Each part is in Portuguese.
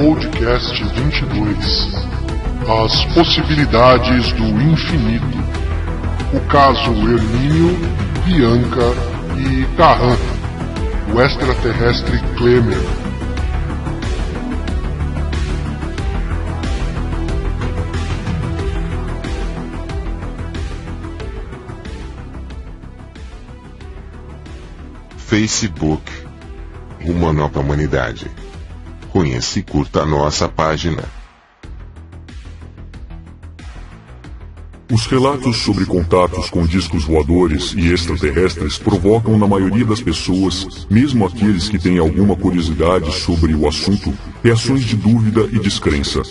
Podcast 22 As possibilidades do infinito. O caso Hermínio, Bianca e Tarran. O extraterrestre Clemer. Facebook Uma Nova Humanidade Conheça e curta a nossa página. Os relatos sobre contatos com discos voadores e extraterrestres provocam na maioria das pessoas, mesmo aqueles que têm alguma curiosidade sobre o assunto, reações de dúvida e descrença.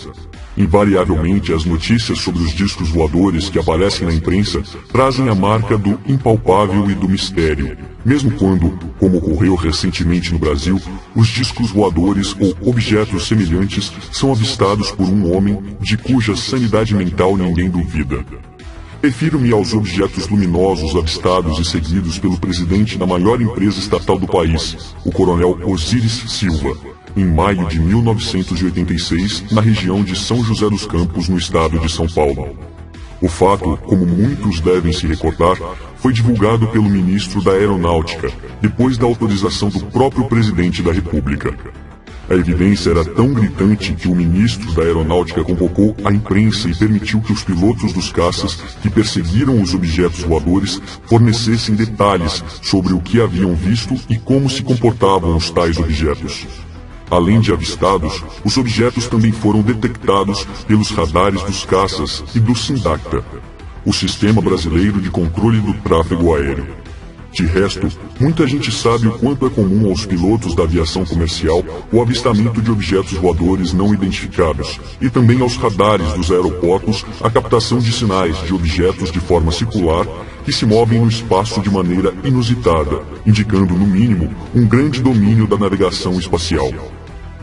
Invariavelmente, as notícias sobre os discos voadores que aparecem na imprensa trazem a marca do impalpável e do mistério, mesmo quando, como ocorreu recentemente no Brasil, os discos voadores ou objetos semelhantes são avistados por um homem de cuja sanidade mental ninguém duvida. Refiro-me aos objetos luminosos avistados e seguidos pelo presidente da maior empresa estatal do país, o coronel Osiris Silva em maio de 1986, na região de São José dos Campos, no estado de São Paulo. O fato, como muitos devem se recordar, foi divulgado pelo ministro da Aeronáutica, depois da autorização do próprio presidente da República. A evidência era tão gritante que o ministro da Aeronáutica convocou a imprensa e permitiu que os pilotos dos caças que perseguiram os objetos voadores fornecessem detalhes sobre o que haviam visto e como se comportavam os tais objetos. Além de avistados, os objetos também foram detectados pelos radares dos caças e do Sindacta, o Sistema Brasileiro de Controle do Tráfego Aéreo. De resto, muita gente sabe o quanto é comum aos pilotos da aviação comercial o avistamento de objetos voadores não identificados, e também aos radares dos aeroportos a captação de sinais de objetos de forma circular que se movem no espaço de maneira inusitada, indicando, no mínimo, um grande domínio da navegação espacial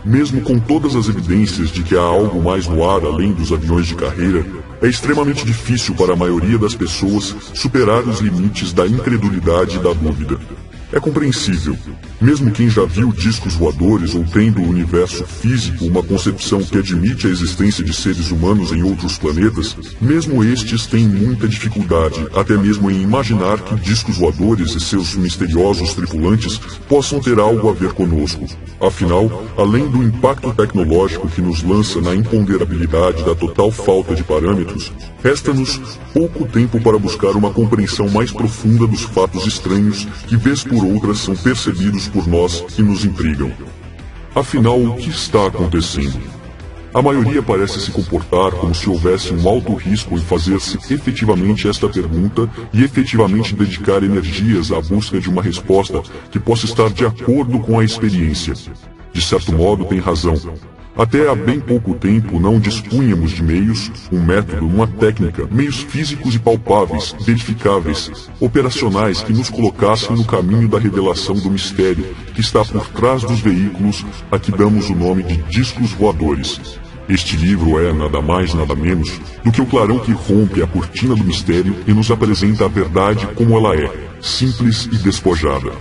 mesmo com todas as evidências de que há algo mais no ar além dos aviões de carreira, é extremamente difícil para a maioria das pessoas superar os limites da incredulidade e da dúvida. É compreensível. Mesmo quem já viu discos voadores ou tem do universo físico uma concepção que admite a existência de seres humanos em outros planetas, mesmo estes têm muita dificuldade até mesmo em imaginar que discos voadores e seus misteriosos tripulantes possam ter algo a ver conosco. Afinal, além do impacto tecnológico que nos lança na imponderabilidade da total falta de parâmetros, resta-nos pouco tempo para buscar uma compreensão mais profunda dos fatos estranhos que, vez por outras, são percebidos por nós e nos intrigam. Afinal, o que está acontecendo? A maioria parece se comportar como se houvesse um alto risco em fazer-se efetivamente esta pergunta e efetivamente dedicar energias à busca de uma resposta que possa estar de acordo com a experiência. De certo modo, tem razão, até há bem pouco tempo não dispunhamos de meios, um método, uma técnica, meios físicos e palpáveis, verificáveis, operacionais que nos colocassem no caminho da revelação do mistério que está por trás dos veículos a que damos o nome de discos voadores. Este livro é nada mais nada menos do que o clarão que rompe a cortina do mistério e nos apresenta a verdade como ela é, simples e despojada.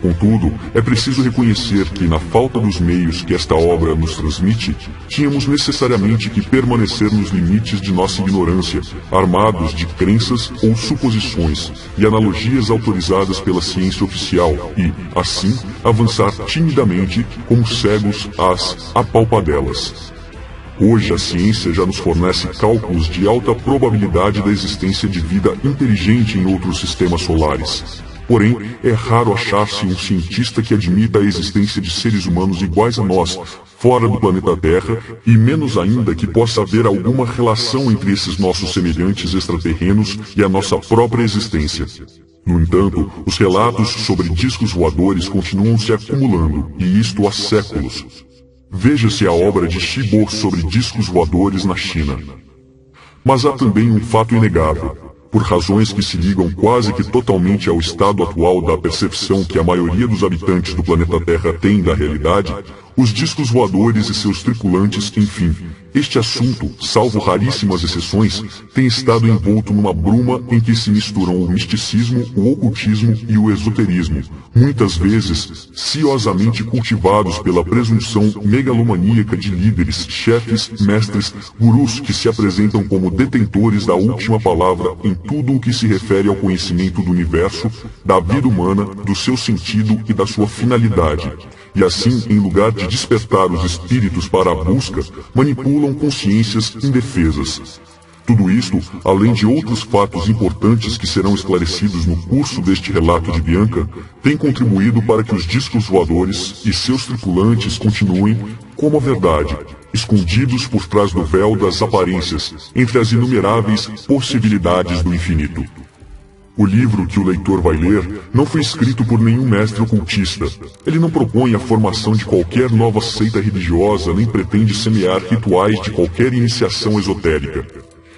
Contudo, é preciso reconhecer que, na falta dos meios que esta obra nos transmite, tínhamos necessariamente que permanecer nos limites de nossa ignorância, armados de crenças ou suposições e analogias autorizadas pela ciência oficial e, assim, avançar timidamente, como cegos, às apalpadelas. Hoje a ciência já nos fornece cálculos de alta probabilidade da existência de vida inteligente em outros sistemas solares, Porém, é raro achar-se um cientista que admita a existência de seres humanos iguais a nós, fora do planeta Terra, e menos ainda que possa haver alguma relação entre esses nossos semelhantes extraterrenos e a nossa própria existência. No entanto, os relatos sobre discos voadores continuam se acumulando, e isto há séculos. Veja-se a obra de Shibo sobre discos voadores na China. Mas há também um fato inegável por razões que se ligam quase que totalmente ao estado atual da percepção que a maioria dos habitantes do planeta Terra tem da realidade, os discos voadores e seus tripulantes, enfim. Este assunto, salvo raríssimas exceções, tem estado envolto numa bruma em que se misturam o misticismo, o ocultismo e o esoterismo, muitas vezes ciosamente cultivados pela presunção megalomaníaca de líderes, chefes, mestres, gurus que se apresentam como detentores da última palavra em tudo o que se refere ao conhecimento do universo, da vida humana, do seu sentido e da sua finalidade e assim, em lugar de despertar os espíritos para a busca, manipulam consciências indefesas. Tudo isto, além de outros fatos importantes que serão esclarecidos no curso deste relato de Bianca, tem contribuído para que os discos voadores e seus tripulantes continuem, como a verdade, escondidos por trás do véu das aparências, entre as inumeráveis possibilidades do infinito. O livro que o leitor vai ler não foi escrito por nenhum mestre ocultista. Ele não propõe a formação de qualquer nova seita religiosa nem pretende semear rituais de qualquer iniciação esotérica.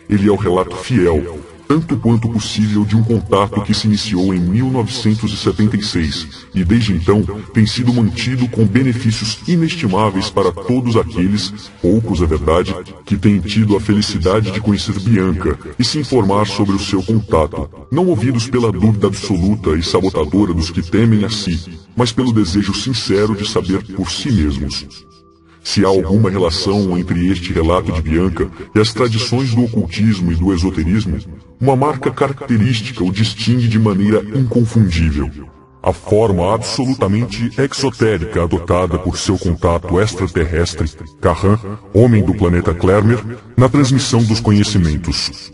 Ele é o relato fiel, tanto quanto possível de um contato que se iniciou em 1976 e desde então tem sido mantido com benefícios inestimáveis para todos aqueles, poucos é verdade, que têm tido a felicidade de conhecer Bianca e se informar sobre o seu contato, não ouvidos pela dúvida absoluta e sabotadora dos que temem a si, mas pelo desejo sincero de saber por si mesmos se há alguma relação entre este relato de Bianca e as tradições do ocultismo e do esoterismo, uma marca característica o distingue de maneira inconfundível. A forma absolutamente exotérica adotada por seu contato extraterrestre, Carran, homem do planeta Klermer, na transmissão dos conhecimentos.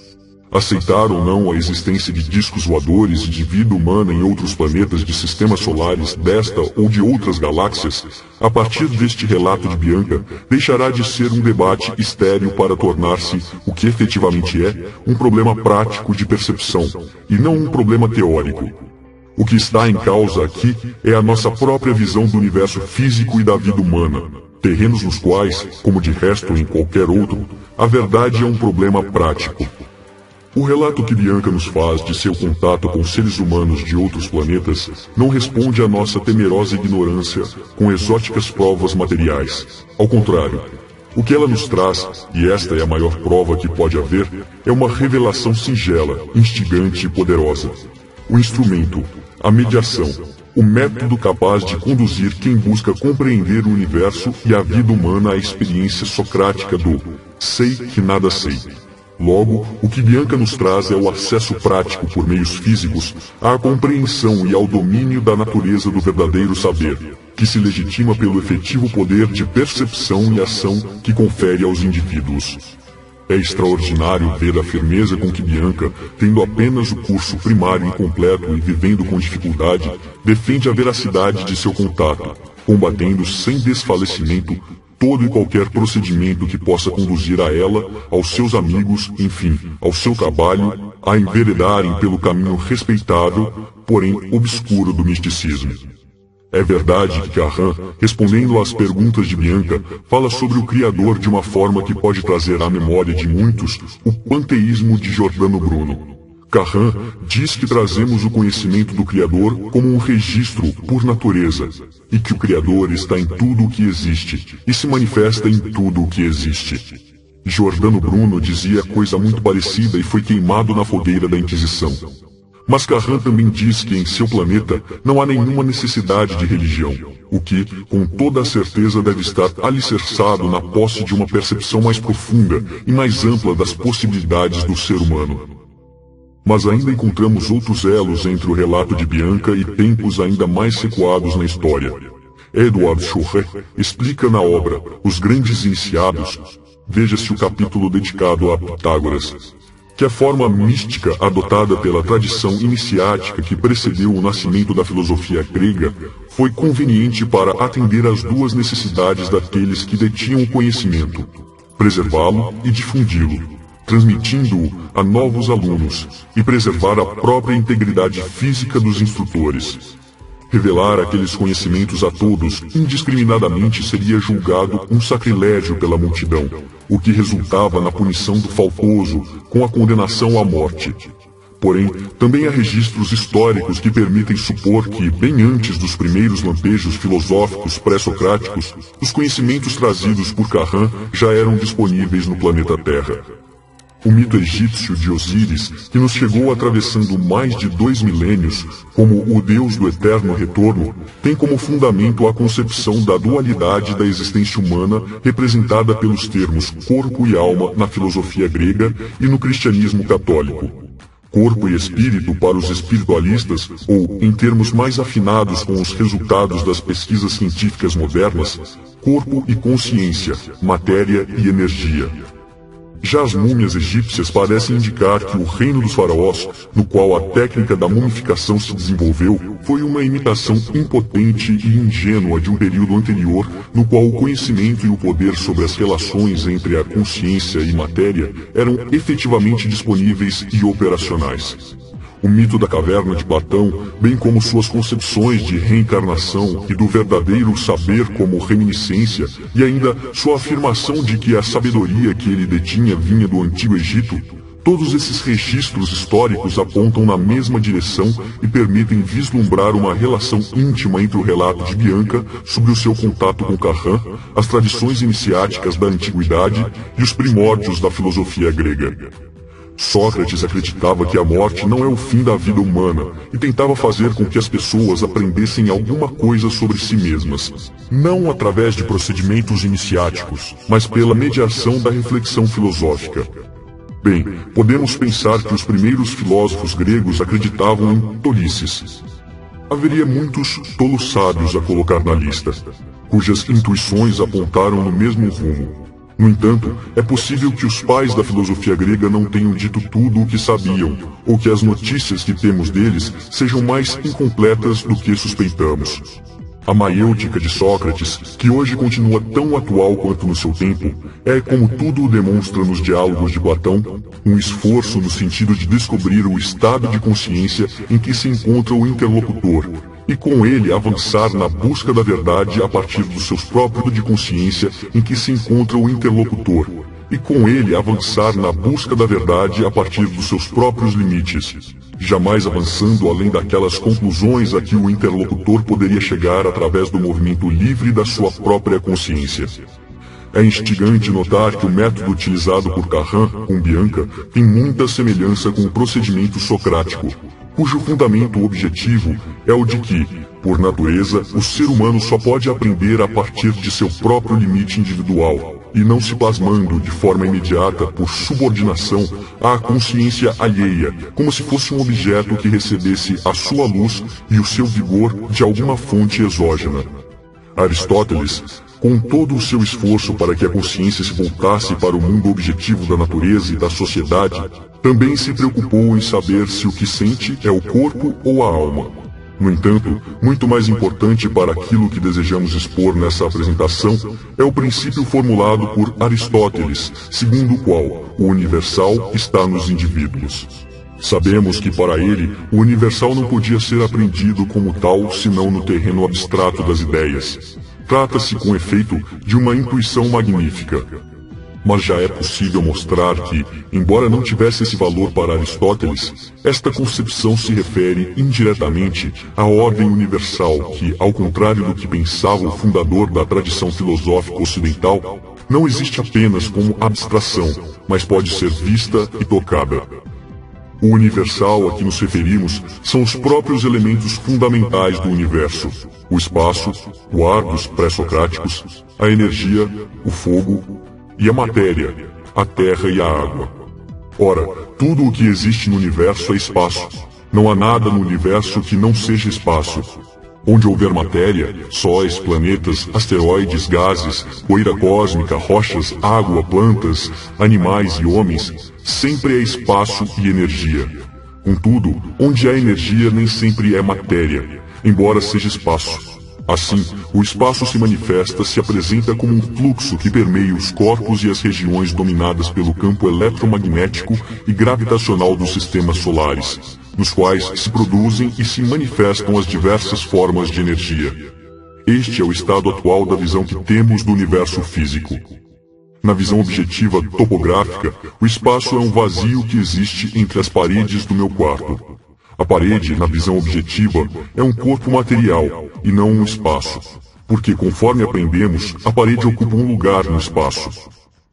Aceitar ou não a existência de discos voadores e de vida humana em outros planetas de sistemas solares desta ou de outras galáxias, a partir deste relato de Bianca, deixará de ser um debate estéreo para tornar-se, o que efetivamente é, um problema prático de percepção, e não um problema teórico. O que está em causa aqui é a nossa própria visão do universo físico e da vida humana, terrenos nos quais, como de resto em qualquer outro, a verdade é um problema prático. O relato que Bianca nos faz de seu contato com seres humanos de outros planetas não responde à nossa temerosa ignorância com exóticas provas materiais. Ao contrário, o que ela nos traz, e esta é a maior prova que pode haver, é uma revelação singela, instigante e poderosa. O instrumento, a mediação, o método capaz de conduzir quem busca compreender o universo e a vida humana à experiência socrática do sei que nada sei. Logo, o que Bianca nos traz é o acesso prático por meios físicos à compreensão e ao domínio da natureza do verdadeiro saber, que se legitima pelo efetivo poder de percepção e ação que confere aos indivíduos. É extraordinário ver a firmeza com que Bianca, tendo apenas o curso primário incompleto e vivendo com dificuldade, defende a veracidade de seu contato, combatendo sem desfalecimento todo e qualquer procedimento que possa conduzir a ela, aos seus amigos, enfim, ao seu trabalho, a enveredarem pelo caminho respeitável, porém obscuro do misticismo. É verdade que Carran, respondendo às perguntas de Bianca, fala sobre o Criador de uma forma que pode trazer à memória de muitos o panteísmo de Giordano Bruno. Carran diz que trazemos o conhecimento do Criador como um registro por natureza, e que o Criador está em tudo o que existe e se manifesta em tudo o que existe. Jordano Bruno dizia coisa muito parecida e foi queimado na fogueira da Inquisição. Mas Carran também diz que em seu planeta não há nenhuma necessidade de religião, o que, com toda a certeza, deve estar alicerçado na posse de uma percepção mais profunda e mais ampla das possibilidades do ser humano. Mas ainda encontramos outros elos entre o relato de Bianca e tempos ainda mais recuados na história. Edward Chauvet explica na obra Os Grandes Iniciados, veja-se o capítulo dedicado a Pitágoras, que é a forma mística adotada pela tradição iniciática que precedeu o nascimento da filosofia grega foi conveniente para atender às duas necessidades daqueles que detinham o conhecimento, preservá-lo e difundi-lo transmitindo-o a novos alunos e preservar a própria integridade física dos instrutores. Revelar aqueles conhecimentos a todos indiscriminadamente seria julgado um sacrilégio pela multidão, o que resultava na punição do faltoso com a condenação à morte. Porém, também há registros históricos que permitem supor que, bem antes dos primeiros lampejos filosóficos pré-socráticos, os conhecimentos trazidos por Carran já eram disponíveis no planeta Terra o mito egípcio de Osíris, que nos chegou atravessando mais de dois milênios como o deus do eterno retorno, tem como fundamento a concepção da dualidade da existência humana representada pelos termos corpo e alma na filosofia grega e no cristianismo católico corpo e espírito para os espiritualistas, ou, em termos mais afinados com os resultados das pesquisas científicas modernas, corpo e consciência, matéria e energia. Já as múmias egípcias parecem indicar que o reino dos faraós, no qual a técnica da mumificação se desenvolveu, foi uma imitação impotente e ingênua de um período anterior, no qual o conhecimento e o poder sobre as relações entre a consciência e matéria eram efetivamente disponíveis e operacionais. O mito da caverna de Platão, bem como suas concepções de reencarnação e do verdadeiro saber como reminiscência, e ainda sua afirmação de que a sabedoria que ele detinha vinha do antigo Egito, todos esses registros históricos apontam na mesma direção e permitem vislumbrar uma relação íntima entre o relato de Bianca sobre o seu contato com Carran, as tradições iniciáticas da antiguidade e os primórdios da filosofia grega. Sócrates acreditava que a morte não é o fim da vida humana e tentava fazer com que as pessoas aprendessem alguma coisa sobre si mesmas, não através de procedimentos iniciáticos, mas pela mediação da reflexão filosófica. Bem, podemos pensar que os primeiros filósofos gregos acreditavam em tolices. Haveria muitos tolos sábios a colocar na lista, cujas intuições apontaram no mesmo rumo, no entanto, é possível que os pais da filosofia grega não tenham dito tudo o que sabiam, ou que as notícias que temos deles sejam mais incompletas do que suspeitamos. A maiêutica de Sócrates, que hoje continua tão atual quanto no seu tempo, é, como tudo demonstra nos diálogos de Platão, um esforço no sentido de descobrir o estado de consciência em que se encontra o interlocutor e com ele avançar na busca da verdade a partir dos seus próprios de consciência em que se encontra o interlocutor, e com ele avançar na busca da verdade a partir dos seus próprios limites, jamais avançando além daquelas conclusões a que o interlocutor poderia chegar através do movimento livre da sua própria consciência. É instigante notar que o método utilizado por Carran com Bianca tem muita semelhança com o procedimento socrático, cujo fundamento objetivo é o de que, por natureza, o ser humano só pode aprender a partir de seu próprio limite individual, e não se pasmando de forma imediata por subordinação à consciência alheia, como se fosse um objeto que recebesse a sua luz e o seu vigor de alguma fonte exógena. Aristóteles com todo o seu esforço para que a consciência se voltasse para o mundo objetivo da natureza e da sociedade, também se preocupou em saber se o que sente é o corpo ou a alma. No entanto, muito mais importante para aquilo que desejamos expor nessa apresentação é o princípio formulado por Aristóteles, segundo o qual o universal está nos indivíduos. Sabemos que para ele, o universal não podia ser aprendido como tal senão no terreno abstrato das ideias, Trata-se com efeito de uma intuição magnífica. Mas já é possível mostrar que, embora não tivesse esse valor para Aristóteles, esta concepção se refere indiretamente à ordem universal que, ao contrário do que pensava o fundador da tradição filosófica ocidental, não existe apenas como abstração, mas pode ser vista e tocada. O universal a que nos referimos são os próprios elementos fundamentais do universo: o espaço, o ar dos pré-socráticos, a energia, o fogo e a matéria, a terra e a água. Ora, tudo o que existe no universo é espaço. Não há nada no universo que não seja espaço. Onde houver matéria, sóis, planetas, asteroides, gases, poeira cósmica, rochas, água, plantas, animais e homens, Sempre é espaço e energia. Contudo, onde há energia nem sempre é matéria, embora seja espaço. Assim, o espaço se manifesta, se apresenta como um fluxo que permeia os corpos e as regiões dominadas pelo campo eletromagnético e gravitacional dos sistemas solares, nos quais se produzem e se manifestam as diversas formas de energia. Este é o estado atual da visão que temos do universo físico. Na visão objetiva topográfica, o espaço é um vazio que existe entre as paredes do meu quarto. A parede, na visão objetiva, é um corpo material e não um espaço, porque conforme aprendemos, a parede ocupa um lugar no espaço.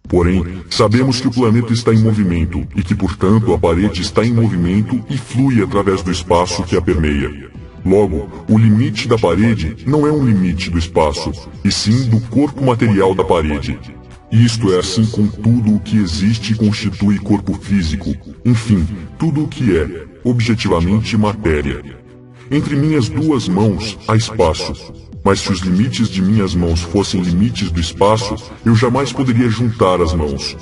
Porém, sabemos que o planeta está em movimento e que, portanto, a parede está em movimento e flui através do espaço que a permeia. Logo, o limite da parede não é um limite do espaço, e sim do corpo material da parede. Isto é assim com tudo o que existe e constitui corpo físico, enfim, tudo o que é, objetivamente, matéria. Entre minhas duas mãos há espaço, mas se os limites de minhas mãos fossem limites do espaço, eu jamais poderia juntar as mãos.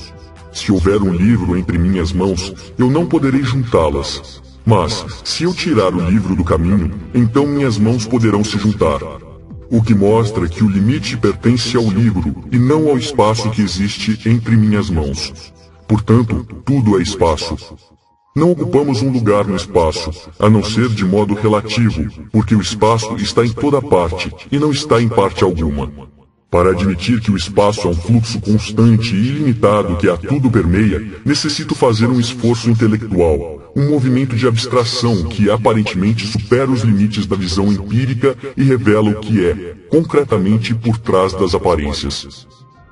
Se houver um livro entre minhas mãos, eu não poderei juntá-las. Mas, se eu tirar o livro do caminho, então minhas mãos poderão se juntar o que mostra que o limite pertence ao livro e não ao espaço que existe entre minhas mãos. Portanto, tudo é espaço. Não ocupamos um lugar no espaço, a não ser de modo relativo, porque o espaço está em toda parte e não está em parte alguma. Para admitir que o espaço é um fluxo constante e ilimitado que a tudo permeia, necessito fazer um esforço intelectual, um movimento de abstração que aparentemente supera os limites da visão empírica e revela o que é, concretamente por trás das aparências.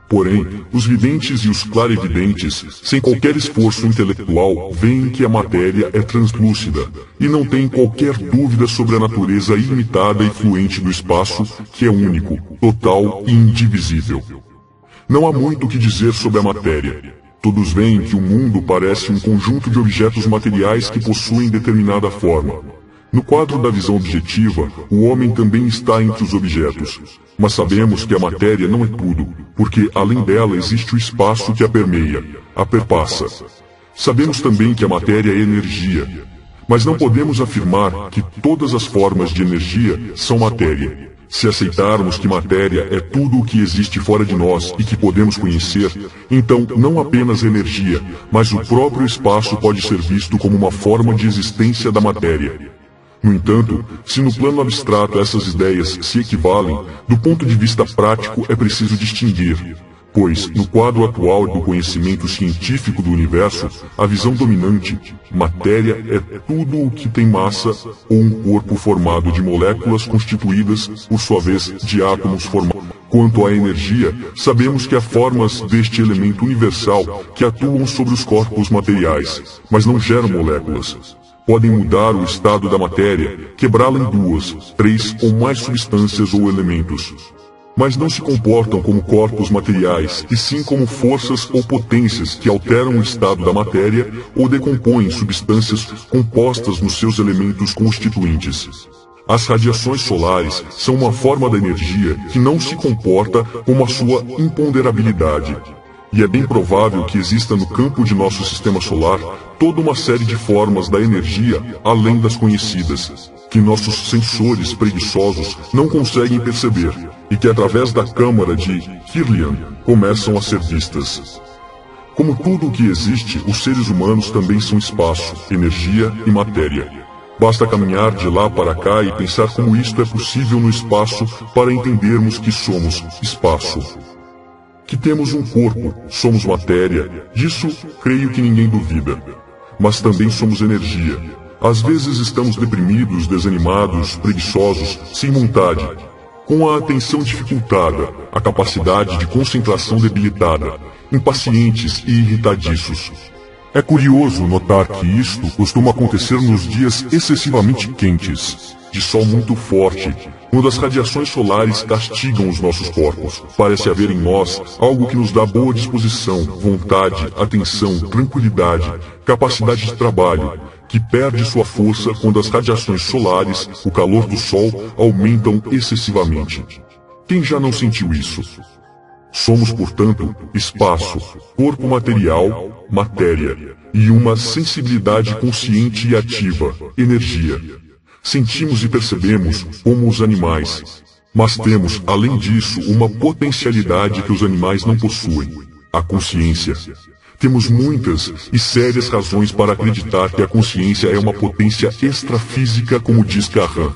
Porém, os videntes e os clarividentes, sem qualquer esforço intelectual, veem que a matéria é translúcida e não têm qualquer dúvida sobre a natureza ilimitada e fluente do espaço, que é único, total e indivisível. Não há muito o que dizer sobre a matéria, Todos veem que o mundo parece um conjunto de objetos materiais que possuem determinada forma. No quadro da visão objetiva, o homem também está entre os objetos. Mas sabemos que a matéria não é tudo, porque além dela existe o espaço que a permeia, a perpassa. Sabemos também que a matéria é energia. Mas não podemos afirmar que todas as formas de energia são matéria. Se aceitarmos que matéria é tudo o que existe fora de nós e que podemos conhecer, então não apenas energia, mas o próprio espaço pode ser visto como uma forma de existência da matéria. No entanto, se no plano abstrato essas ideias se equivalem, do ponto de vista prático é preciso distinguir Pois, no quadro atual do conhecimento científico do universo, a visão dominante, matéria é tudo o que tem massa ou um corpo formado de moléculas constituídas, por sua vez, de átomos formados. Quanto à energia, sabemos que há formas deste elemento universal que atuam sobre os corpos materiais, mas não geram moléculas. Podem mudar o estado da matéria, quebrá-la em duas, três ou mais substâncias ou elementos mas não se comportam como corpos materiais, e sim como forças ou potências que alteram o estado da matéria ou decompõem substâncias compostas nos seus elementos constituintes. As radiações solares são uma forma da energia que não se comporta como a sua imponderabilidade. E é bem provável que exista no campo de nosso sistema solar toda uma série de formas da energia além das conhecidas, que nossos sensores preguiçosos não conseguem perceber, e que através da câmara de Kirlian começam a ser vistas. Como tudo o que existe, os seres humanos também são espaço, energia e matéria. Basta caminhar de lá para cá e pensar como isto é possível no espaço para entendermos que somos espaço. Que temos um corpo, somos matéria, disso creio que ninguém duvida. Mas também somos energia. Às vezes estamos deprimidos, desanimados, preguiçosos, sem vontade, com a atenção dificultada, a capacidade de concentração debilitada, impacientes e irritadiços. É curioso notar que isto costuma acontecer nos dias excessivamente quentes, de sol muito forte, quando as radiações solares castigam os nossos corpos. Parece haver em nós algo que nos dá boa disposição, vontade, atenção, tranquilidade, capacidade de trabalho, que perde sua força quando as radiações solares, o calor do Sol, aumentam excessivamente. Quem já não sentiu isso? Somos, portanto, espaço, corpo material, matéria, e uma sensibilidade consciente e ativa, energia. Sentimos e percebemos como os animais, mas temos, além disso, uma potencialidade que os animais não possuem: a consciência. Temos muitas e sérias razões para acreditar que a consciência é uma potência extrafísica, como diz Carran.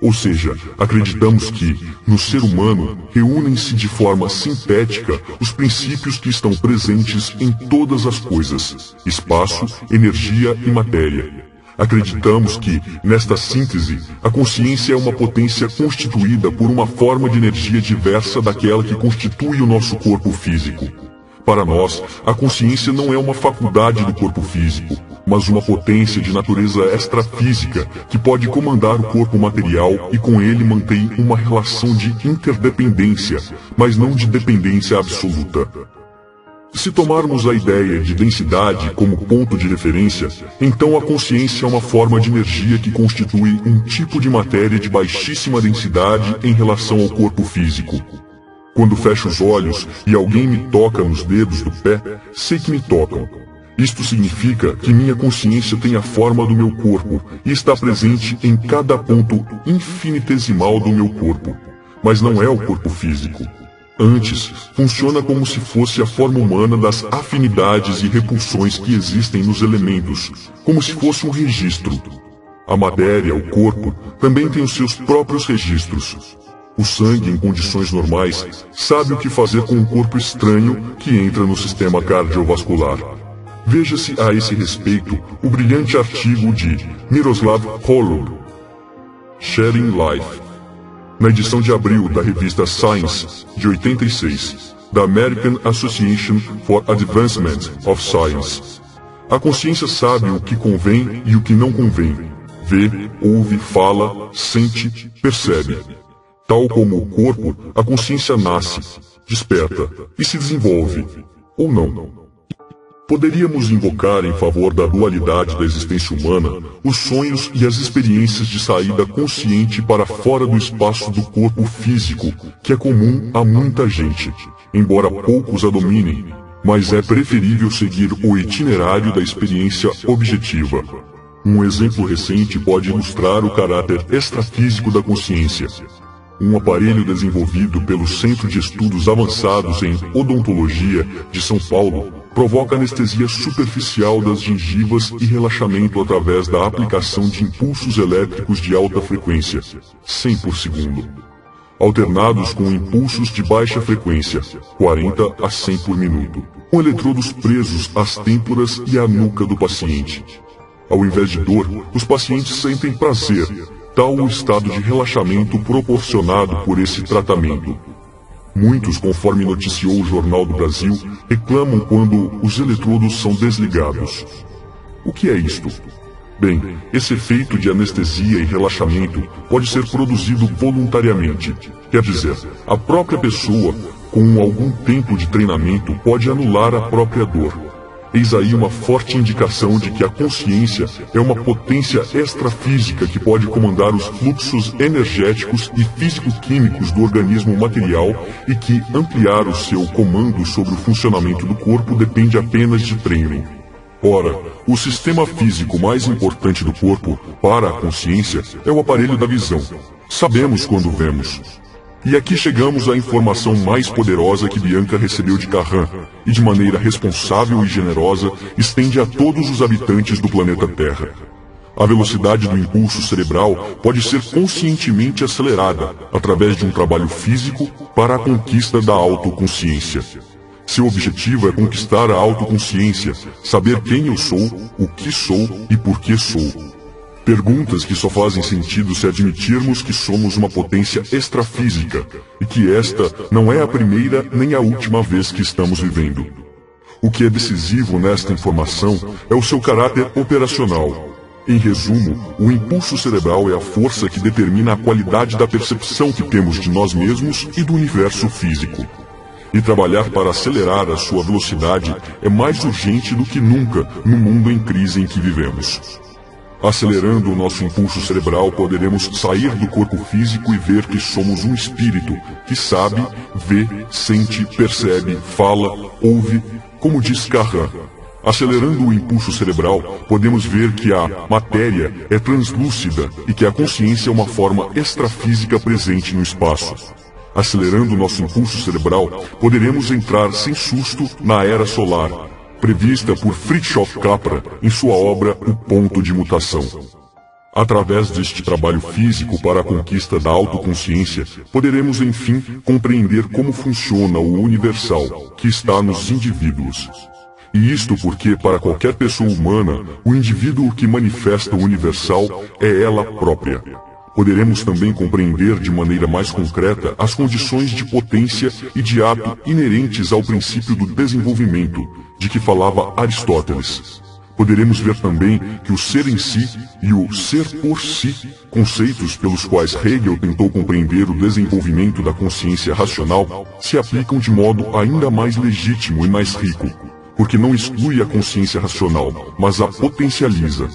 Ou seja, acreditamos que, no ser humano, reúnem-se de forma sintética os princípios que estão presentes em todas as coisas: espaço, energia e matéria. Acreditamos que, nesta síntese, a consciência é uma potência constituída por uma forma de energia diversa daquela que constitui o nosso corpo físico. Para nós, a consciência não é uma faculdade do corpo físico, mas uma potência de natureza extrafísica que pode comandar o corpo material e com ele mantém uma relação de interdependência, mas não de dependência absoluta. Se tomarmos a ideia de densidade como ponto de referência, então a consciência é uma forma de energia que constitui um tipo de matéria de baixíssima densidade em relação ao corpo físico. Quando fecho os olhos e alguém me toca nos dedos do pé, sei que me tocam. Isto significa que minha consciência tem a forma do meu corpo e está presente em cada ponto infinitesimal do meu corpo. Mas não é o corpo físico. Antes, funciona como se fosse a forma humana das afinidades e repulsões que existem nos elementos, como se fosse um registro. A matéria, o corpo, também tem os seus próprios registros, o sangue, em condições normais, sabe o que fazer com um corpo estranho que entra no sistema cardiovascular. Veja-se a esse respeito o brilhante artigo de Miroslav Holub, Sharing Life, na edição de abril da revista Science, de 86, da American Association for Advancement of Science. A consciência sabe o que convém e o que não convém. Vê, ouve, fala, sente, percebe. Tal como o corpo, a consciência nasce, desperta e se desenvolve, ou não. Poderíamos invocar em favor da dualidade da existência humana os sonhos e as experiências de saída consciente para fora do espaço do corpo físico, que é comum a muita gente, embora poucos a dominem, mas é preferível seguir o itinerário da experiência objetiva. Um exemplo recente pode ilustrar o caráter extrafísico da consciência um aparelho desenvolvido pelo Centro de Estudos Avançados em Odontologia de São Paulo, provoca anestesia superficial das gengivas e relaxamento através da aplicação de impulsos elétricos de alta frequência, 100 por segundo, alternados com impulsos de baixa frequência, 40 a 100 por minuto, com eletrodos presos às têmporas e à nuca do paciente. Ao invés de dor, os pacientes sentem prazer, tal o estado de relaxamento proporcionado por esse tratamento. Muitos, conforme noticiou o Jornal do Brasil, reclamam quando os eletrodos são desligados. O que é isto? Bem, esse efeito de anestesia e relaxamento pode ser produzido voluntariamente. Quer dizer, a própria pessoa, com algum tempo de treinamento, pode anular a própria dor Eis aí uma forte indicação de que a consciência é uma potência extrafísica que pode comandar os fluxos energéticos e físico-químicos do organismo material e que ampliar o seu comando sobre o funcionamento do corpo depende apenas de treino. Ora, o sistema físico mais importante do corpo, para a consciência, é o aparelho da visão. Sabemos quando vemos, e aqui chegamos à informação mais poderosa que Bianca recebeu de Carran, e de maneira responsável e generosa estende a todos os habitantes do planeta Terra. A velocidade do impulso cerebral pode ser conscientemente acelerada através de um trabalho físico para a conquista da autoconsciência. Seu objetivo é conquistar a autoconsciência, saber quem eu sou, o que sou e por que sou. Perguntas que só fazem sentido se admitirmos que somos uma potência extrafísica e que esta não é a primeira nem a última vez que estamos vivendo. O que é decisivo nesta informação é o seu caráter operacional. Em resumo, o impulso cerebral é a força que determina a qualidade da percepção que temos de nós mesmos e do universo físico. E trabalhar para acelerar a sua velocidade é mais urgente do que nunca no mundo em crise em que vivemos. Acelerando o nosso impulso cerebral, poderemos sair do corpo físico e ver que somos um espírito que sabe, vê, sente, percebe, fala, ouve, como diz Carran. Acelerando o impulso cerebral, podemos ver que a matéria é translúcida e que a consciência é uma forma extrafísica presente no espaço. Acelerando nosso impulso cerebral, poderemos entrar sem susto na era solar, prevista por Fritjof Capra em sua obra O Ponto de Mutação. Através deste trabalho físico para a conquista da autoconsciência, poderemos enfim compreender como funciona o universal que está nos indivíduos. E isto porque, para qualquer pessoa humana, o indivíduo que manifesta o universal é ela própria poderemos também compreender de maneira mais concreta as condições de potência e de ape inerentes ao princípio do desenvolvimento, de que falava Aristóteles. Poderemos ver também que o ser em si e o ser por si, conceitos pelos quais Hegel tentou compreender o desenvolvimento da consciência racional, se aplicam de modo ainda mais legítimo e mais rico, porque não exclui a consciência racional, mas a potencializa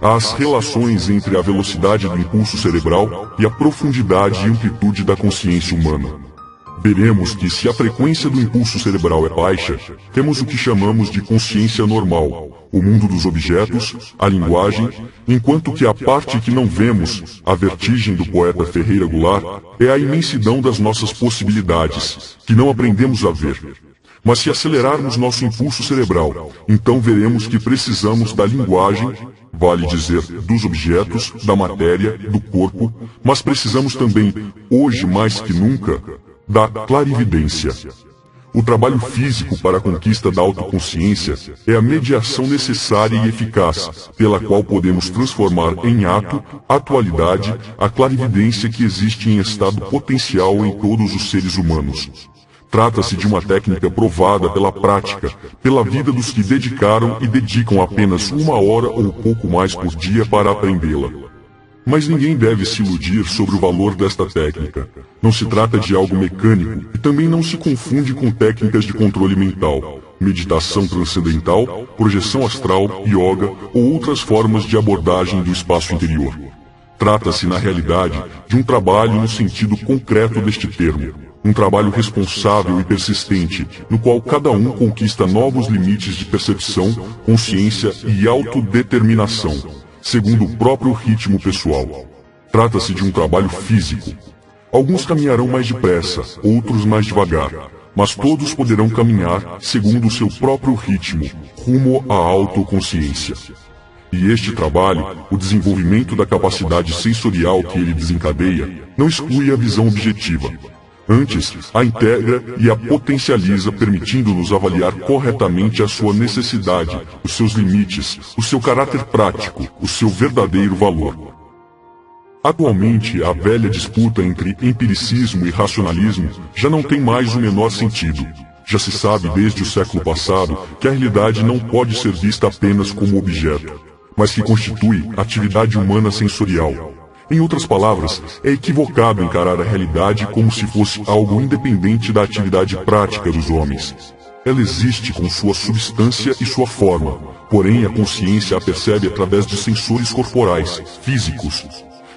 às relações entre a velocidade do impulso cerebral e a profundidade e amplitude da consciência humana. Veremos que se a frequência do impulso cerebral é baixa, temos o que chamamos de consciência normal, o mundo dos objetos, a linguagem, enquanto que a parte que não vemos, a vertigem do poeta Ferreira Goulart, é a imensidão das nossas possibilidades, que não aprendemos a ver. Mas se acelerarmos nosso impulso cerebral, então veremos que precisamos da linguagem vale dizer, dos objetos, da matéria, do corpo, mas precisamos também, hoje mais que nunca, da clarividência. O trabalho físico para a conquista da autoconsciência é a mediação necessária e eficaz, pela qual podemos transformar em ato, atualidade, a clarividência que existe em estado potencial em todos os seres humanos, Trata-se de uma técnica provada pela prática, pela vida dos que dedicaram e dedicam apenas uma hora ou pouco mais por dia para aprendê-la. Mas ninguém deve se iludir sobre o valor desta técnica. Não se trata de algo mecânico e também não se confunde com técnicas de controle mental, meditação transcendental, projeção astral, yoga ou outras formas de abordagem do espaço interior. Trata-se, na realidade, de um trabalho no sentido concreto deste termo um trabalho responsável e persistente, no qual cada um conquista novos limites de percepção, consciência e autodeterminação, segundo o próprio ritmo pessoal. Trata-se de um trabalho físico. Alguns caminharão mais depressa, outros mais devagar, mas todos poderão caminhar segundo o seu próprio ritmo, rumo à autoconsciência. E este trabalho, o desenvolvimento da capacidade sensorial que ele desencadeia, não exclui a visão objetiva, Antes, a integra e a potencializa, permitindo-nos avaliar corretamente a sua necessidade, os seus limites, o seu caráter prático, o seu verdadeiro valor. Atualmente, a velha disputa entre empiricismo e racionalismo já não tem mais o menor sentido. Já se sabe desde o século passado que a realidade não pode ser vista apenas como objeto, mas que constitui atividade humana sensorial, em outras palavras, é equivocado encarar a realidade como se fosse algo independente da atividade prática dos homens. Ela existe com sua substância e sua forma, porém a consciência a percebe através de sensores corporais, físicos.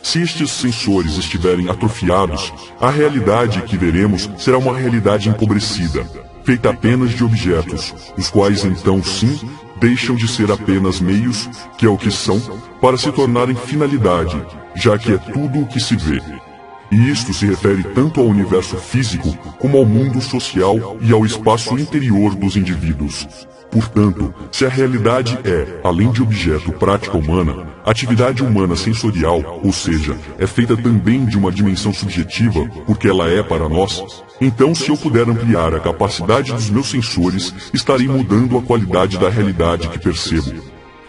Se estes sensores estiverem atrofiados, a realidade que veremos será uma realidade empobrecida, feita apenas de objetos, os quais então sim deixam de ser apenas meios, que é o que são, para se tornarem finalidade, já que é tudo o que se vê. E isto se refere tanto ao universo físico como ao mundo social e ao espaço interior dos indivíduos. Portanto, se a realidade é, além de objeto prática humana, atividade humana sensorial, ou seja, é feita também de uma dimensão subjetiva, porque ela é para nós, então se eu puder ampliar a capacidade dos meus sensores, estarei mudando a qualidade da realidade que percebo,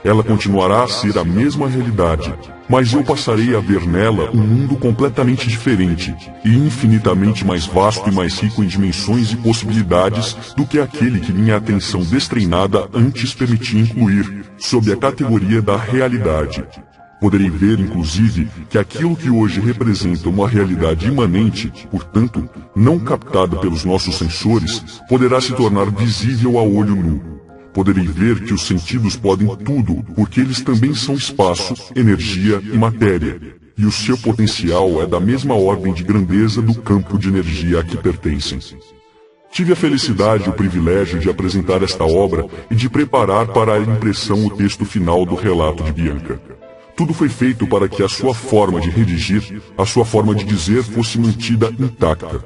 ela continuará a ser a mesma realidade, mas eu passarei a ver nela um mundo completamente diferente e infinitamente mais vasto e mais rico em dimensões e possibilidades do que aquele que minha atenção destreinada antes permitia incluir, sob a categoria da realidade. Poderei ver, inclusive, que aquilo que hoje representa uma realidade imanente, portanto, não captada pelos nossos sensores, poderá se tornar visível a olho nu poderem ver que os sentidos podem tudo, porque eles também são espaço, energia e matéria. E o seu potencial é da mesma ordem de grandeza do campo de energia a que pertencem. Tive a felicidade e o privilégio de apresentar esta obra e de preparar para a impressão o texto final do relato de Bianca. Tudo foi feito para que a sua forma de redigir, a sua forma de dizer fosse mantida intacta.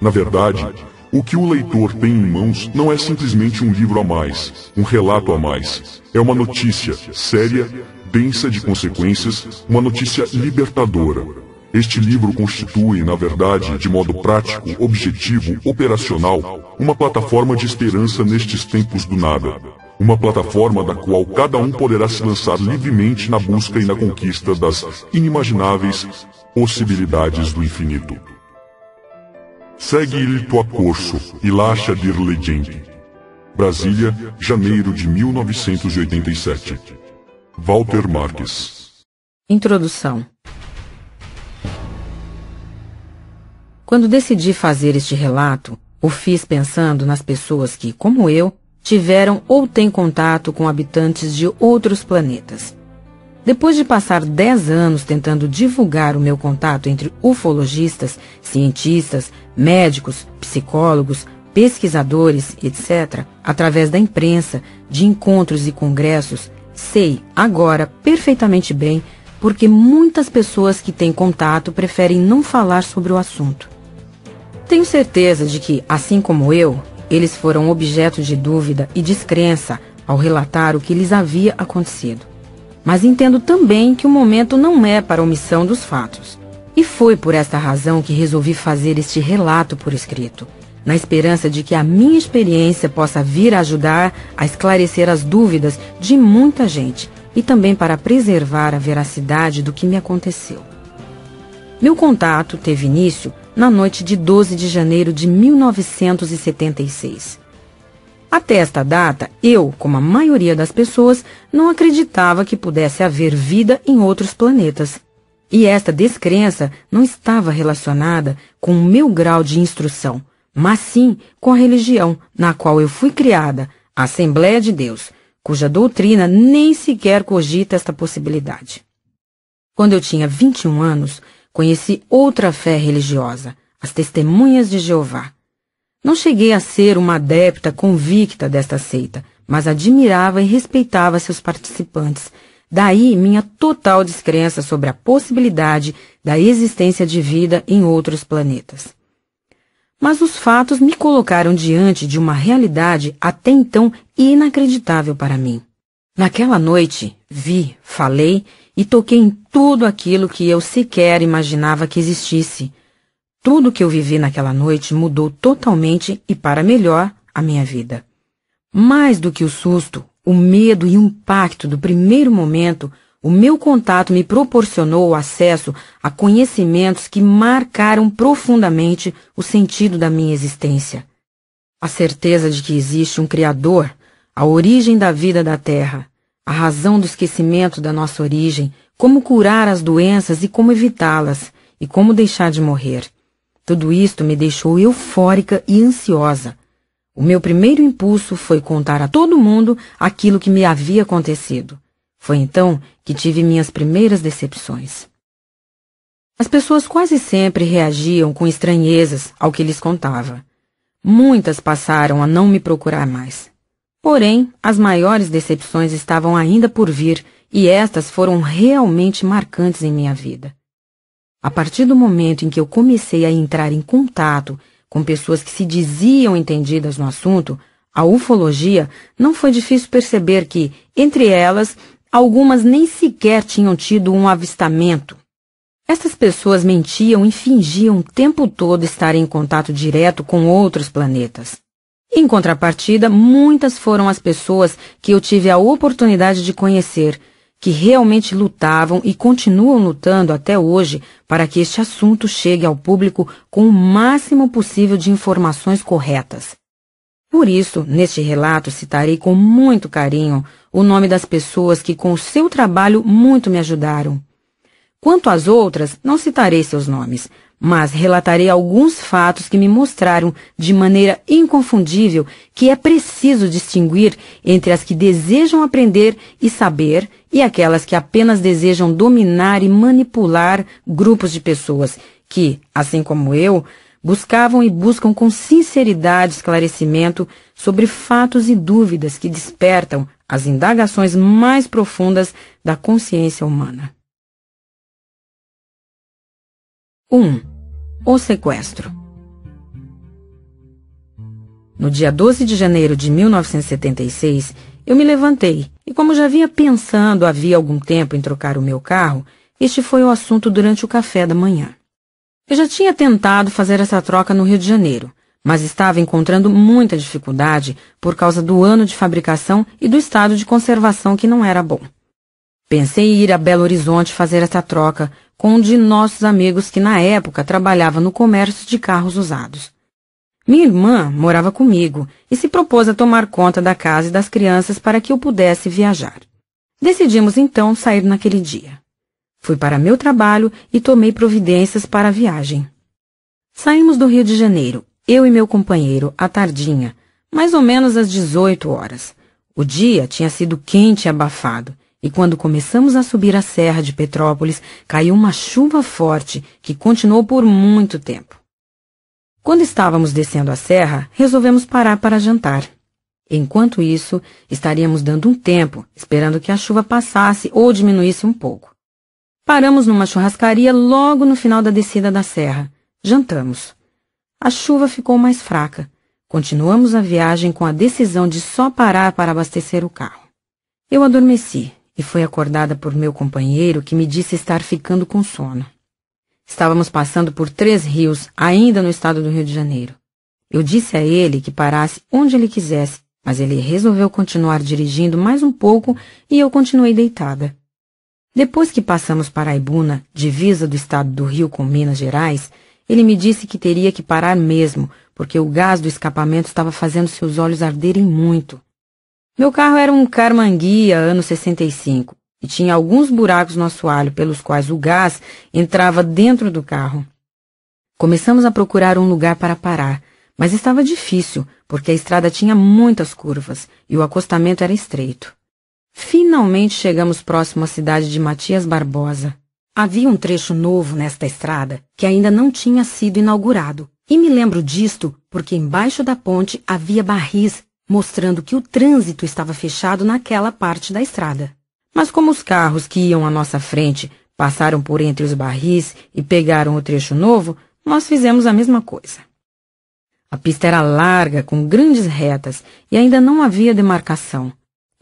Na verdade, o que o leitor tem em mãos não é simplesmente um livro a mais, um relato a mais. É uma notícia séria, densa de consequências, uma notícia libertadora. Este livro constitui, na verdade, de modo prático, objetivo, operacional, uma plataforma de esperança nestes tempos do nada. Uma plataforma da qual cada um poderá se lançar livremente na busca e na conquista das inimagináveis possibilidades do infinito. Segue il tuo corso e lascia dir Legend. Brasília, janeiro de 1987. Walter Marques. Introdução. Quando decidi fazer este relato, o fiz pensando nas pessoas que, como eu, tiveram ou têm contato com habitantes de outros planetas. Depois de passar 10 anos tentando divulgar o meu contato entre ufologistas, cientistas, médicos, psicólogos, pesquisadores, etc., através da imprensa, de encontros e congressos, sei agora perfeitamente bem porque muitas pessoas que têm contato preferem não falar sobre o assunto. Tenho certeza de que, assim como eu, eles foram objeto de dúvida e descrença ao relatar o que lhes havia acontecido. Mas entendo também que o momento não é para omissão dos fatos. E foi por esta razão que resolvi fazer este relato por escrito, na esperança de que a minha experiência possa vir a ajudar a esclarecer as dúvidas de muita gente e também para preservar a veracidade do que me aconteceu. Meu contato teve início na noite de 12 de janeiro de 1976. Até esta data, eu, como a maioria das pessoas, não acreditava que pudesse haver vida em outros planetas. E esta descrença não estava relacionada com o meu grau de instrução, mas sim com a religião na qual eu fui criada, a Assembleia de Deus, cuja doutrina nem sequer cogita esta possibilidade. Quando eu tinha 21 anos, conheci outra fé religiosa, as Testemunhas de Jeová. Não cheguei a ser uma adepta convicta desta seita, mas admirava e respeitava seus participantes. Daí minha total descrença sobre a possibilidade da existência de vida em outros planetas. Mas os fatos me colocaram diante de uma realidade até então inacreditável para mim. Naquela noite, vi, falei e toquei em tudo aquilo que eu sequer imaginava que existisse. Tudo que eu vivi naquela noite mudou totalmente e para melhor a minha vida. Mais do que o susto, o medo e o impacto do primeiro momento, o meu contato me proporcionou acesso a conhecimentos que marcaram profundamente o sentido da minha existência. A certeza de que existe um Criador, a origem da vida da Terra, a razão do esquecimento da nossa origem, como curar as doenças e como evitá-las, e como deixar de morrer. Tudo isto me deixou eufórica e ansiosa. O meu primeiro impulso foi contar a todo mundo aquilo que me havia acontecido. Foi então que tive minhas primeiras decepções. As pessoas quase sempre reagiam com estranhezas ao que lhes contava. Muitas passaram a não me procurar mais. Porém, as maiores decepções estavam ainda por vir e estas foram realmente marcantes em minha vida. A partir do momento em que eu comecei a entrar em contato com pessoas que se diziam entendidas no assunto, a ufologia, não foi difícil perceber que, entre elas, algumas nem sequer tinham tido um avistamento. Essas pessoas mentiam e fingiam o tempo todo estarem em contato direto com outros planetas. Em contrapartida, muitas foram as pessoas que eu tive a oportunidade de conhecer que realmente lutavam e continuam lutando até hoje para que este assunto chegue ao público com o máximo possível de informações corretas. Por isso, neste relato citarei com muito carinho o nome das pessoas que com o seu trabalho muito me ajudaram. Quanto às outras, não citarei seus nomes, mas relatarei alguns fatos que me mostraram de maneira inconfundível que é preciso distinguir entre as que desejam aprender e saber e aquelas que apenas desejam dominar e manipular grupos de pessoas que, assim como eu, buscavam e buscam com sinceridade esclarecimento sobre fatos e dúvidas que despertam as indagações mais profundas da consciência humana. 1. Um, ou sequestro. No dia 12 de janeiro de 1976, eu me levantei e, como já vinha pensando havia algum tempo em trocar o meu carro, este foi o assunto durante o café da manhã. Eu já tinha tentado fazer essa troca no Rio de Janeiro, mas estava encontrando muita dificuldade por causa do ano de fabricação e do estado de conservação que não era bom. Pensei em ir a Belo Horizonte fazer essa troca, com um de nossos amigos que na época trabalhava no comércio de carros usados. Minha irmã morava comigo e se propôs a tomar conta da casa e das crianças para que eu pudesse viajar. Decidimos então sair naquele dia. Fui para meu trabalho e tomei providências para a viagem. Saímos do Rio de Janeiro, eu e meu companheiro, à tardinha, mais ou menos às 18 horas. O dia tinha sido quente e abafado, e quando começamos a subir a serra de Petrópolis, caiu uma chuva forte que continuou por muito tempo. Quando estávamos descendo a serra, resolvemos parar para jantar. Enquanto isso, estaríamos dando um tempo, esperando que a chuva passasse ou diminuísse um pouco. Paramos numa churrascaria logo no final da descida da serra. Jantamos. A chuva ficou mais fraca. Continuamos a viagem com a decisão de só parar para abastecer o carro. Eu adormeci e foi acordada por meu companheiro que me disse estar ficando com sono. Estávamos passando por três rios, ainda no estado do Rio de Janeiro. Eu disse a ele que parasse onde ele quisesse, mas ele resolveu continuar dirigindo mais um pouco e eu continuei deitada. Depois que passamos Paraibuna, divisa do estado do Rio com Minas Gerais, ele me disse que teria que parar mesmo, porque o gás do escapamento estava fazendo seus olhos arderem muito. Meu carro era um Carmanguia, ano 65, e tinha alguns buracos no assoalho pelos quais o gás entrava dentro do carro. Começamos a procurar um lugar para parar, mas estava difícil, porque a estrada tinha muitas curvas e o acostamento era estreito. Finalmente chegamos próximo à cidade de Matias Barbosa. Havia um trecho novo nesta estrada que ainda não tinha sido inaugurado, e me lembro disto porque embaixo da ponte havia barris mostrando que o trânsito estava fechado naquela parte da estrada. Mas como os carros que iam à nossa frente passaram por entre os barris e pegaram o trecho novo, nós fizemos a mesma coisa. A pista era larga, com grandes retas, e ainda não havia demarcação.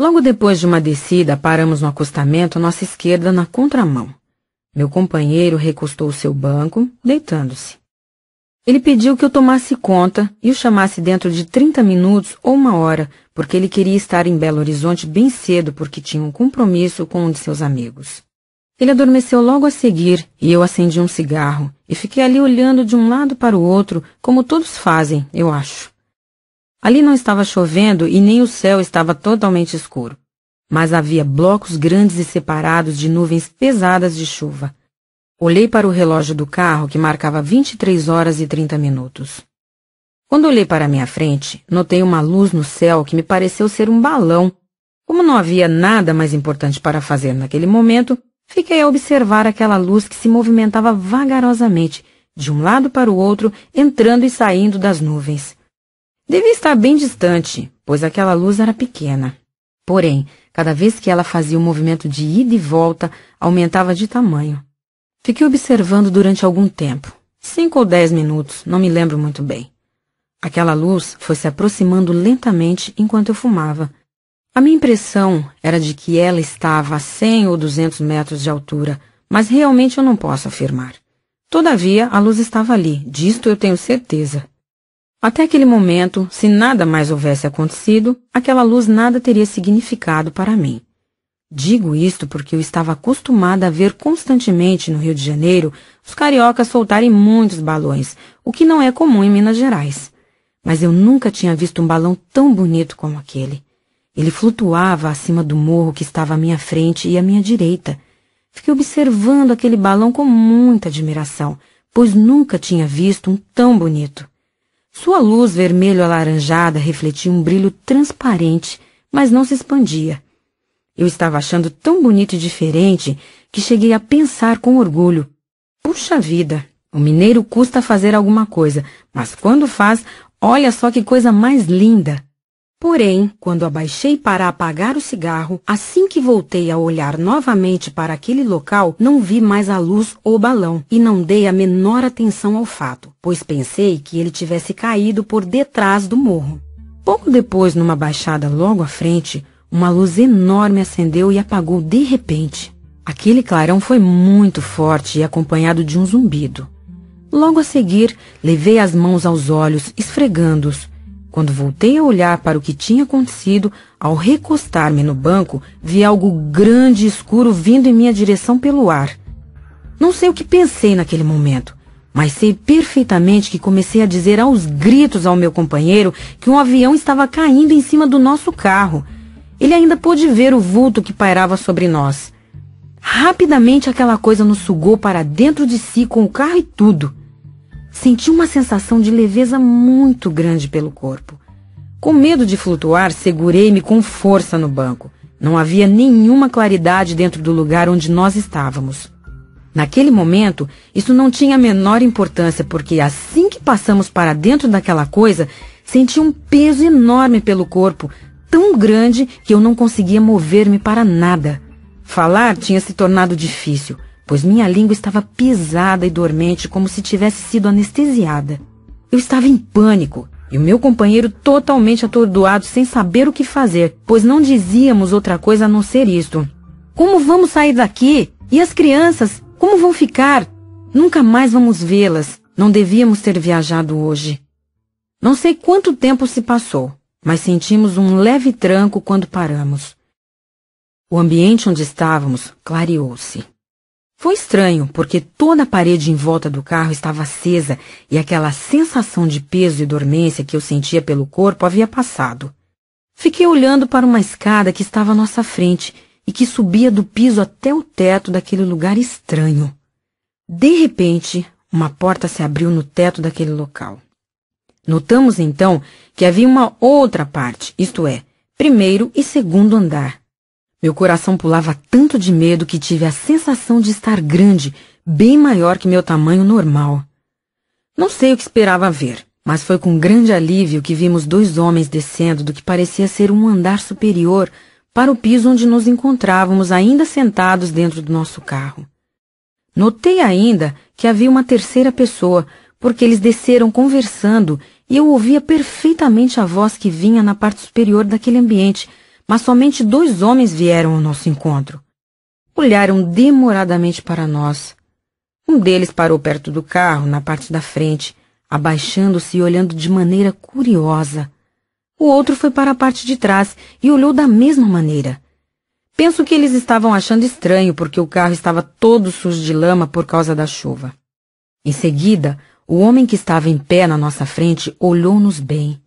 Logo depois de uma descida, paramos no acostamento à nossa esquerda na contramão. Meu companheiro recostou seu banco, deitando-se. Ele pediu que eu tomasse conta e o chamasse dentro de 30 minutos ou uma hora, porque ele queria estar em Belo Horizonte bem cedo porque tinha um compromisso com um de seus amigos. Ele adormeceu logo a seguir e eu acendi um cigarro e fiquei ali olhando de um lado para o outro, como todos fazem, eu acho. Ali não estava chovendo e nem o céu estava totalmente escuro, mas havia blocos grandes e separados de nuvens pesadas de chuva, Olhei para o relógio do carro que marcava 23 horas e 30 minutos. Quando olhei para minha frente, notei uma luz no céu que me pareceu ser um balão. Como não havia nada mais importante para fazer naquele momento, fiquei a observar aquela luz que se movimentava vagarosamente, de um lado para o outro, entrando e saindo das nuvens. Devia estar bem distante, pois aquela luz era pequena. Porém, cada vez que ela fazia o um movimento de ida e volta, aumentava de tamanho. Fiquei observando durante algum tempo cinco ou dez minutos, não me lembro muito bem. Aquela luz foi se aproximando lentamente enquanto eu fumava. A minha impressão era de que ela estava a 100 ou 200 metros de altura, mas realmente eu não posso afirmar. Todavia, a luz estava ali, disto eu tenho certeza. Até aquele momento, se nada mais houvesse acontecido, aquela luz nada teria significado para mim. Digo isto porque eu estava acostumada a ver constantemente no Rio de Janeiro os cariocas soltarem muitos balões, o que não é comum em Minas Gerais. Mas eu nunca tinha visto um balão tão bonito como aquele. Ele flutuava acima do morro que estava à minha frente e à minha direita. Fiquei observando aquele balão com muita admiração, pois nunca tinha visto um tão bonito. Sua luz vermelho-alaranjada refletia um brilho transparente, mas não se expandia. Eu estava achando tão bonito e diferente que cheguei a pensar com orgulho. Puxa vida, o mineiro custa fazer alguma coisa, mas quando faz, olha só que coisa mais linda. Porém, quando abaixei para apagar o cigarro, assim que voltei a olhar novamente para aquele local, não vi mais a luz ou balão e não dei a menor atenção ao fato, pois pensei que ele tivesse caído por detrás do morro. Pouco depois, numa baixada logo à frente, uma luz enorme acendeu e apagou de repente. Aquele clarão foi muito forte e acompanhado de um zumbido. Logo a seguir, levei as mãos aos olhos, esfregando-os. Quando voltei a olhar para o que tinha acontecido, ao recostar-me no banco, vi algo grande e escuro vindo em minha direção pelo ar. Não sei o que pensei naquele momento, mas sei perfeitamente que comecei a dizer aos gritos ao meu companheiro que um avião estava caindo em cima do nosso carro. Ele ainda pôde ver o vulto que pairava sobre nós. Rapidamente aquela coisa nos sugou para dentro de si com o carro e tudo. Senti uma sensação de leveza muito grande pelo corpo. Com medo de flutuar, segurei-me com força no banco. Não havia nenhuma claridade dentro do lugar onde nós estávamos. Naquele momento, isso não tinha a menor importância, porque assim que passamos para dentro daquela coisa, senti um peso enorme pelo corpo, tão grande que eu não conseguia mover-me para nada. Falar tinha se tornado difícil, pois minha língua estava pisada e dormente, como se tivesse sido anestesiada. Eu estava em pânico e o meu companheiro totalmente atordoado, sem saber o que fazer, pois não dizíamos outra coisa a não ser isto. Como vamos sair daqui? E as crianças? Como vão ficar? Nunca mais vamos vê-las. Não devíamos ter viajado hoje. Não sei quanto tempo se passou mas sentimos um leve tranco quando paramos. O ambiente onde estávamos clareou-se. Foi estranho, porque toda a parede em volta do carro estava acesa e aquela sensação de peso e dormência que eu sentia pelo corpo havia passado. Fiquei olhando para uma escada que estava à nossa frente e que subia do piso até o teto daquele lugar estranho. De repente, uma porta se abriu no teto daquele local. Notamos então que havia uma outra parte, isto é, primeiro e segundo andar. Meu coração pulava tanto de medo que tive a sensação de estar grande, bem maior que meu tamanho normal. Não sei o que esperava ver, mas foi com grande alívio que vimos dois homens descendo do que parecia ser um andar superior para o piso onde nos encontrávamos ainda sentados dentro do nosso carro. Notei ainda que havia uma terceira pessoa, porque eles desceram conversando e eu ouvia perfeitamente a voz que vinha na parte superior daquele ambiente, mas somente dois homens vieram ao nosso encontro. Olharam demoradamente para nós. Um deles parou perto do carro, na parte da frente, abaixando-se e olhando de maneira curiosa. O outro foi para a parte de trás e olhou da mesma maneira. Penso que eles estavam achando estranho porque o carro estava todo sujo de lama por causa da chuva. Em seguida, o homem que estava em pé na nossa frente olhou-nos bem.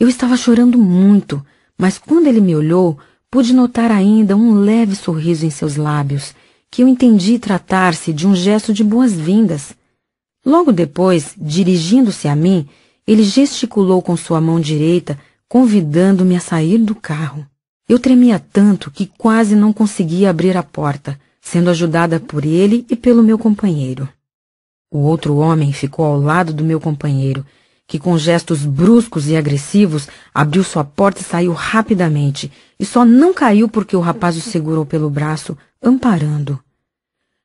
Eu estava chorando muito, mas quando ele me olhou, pude notar ainda um leve sorriso em seus lábios, que eu entendi tratar-se de um gesto de boas-vindas. Logo depois, dirigindo-se a mim, ele gesticulou com sua mão direita, convidando-me a sair do carro. Eu tremia tanto que quase não conseguia abrir a porta, sendo ajudada por ele e pelo meu companheiro. O outro homem ficou ao lado do meu companheiro, que com gestos bruscos e agressivos abriu sua porta e saiu rapidamente, e só não caiu porque o rapaz o segurou pelo braço, amparando.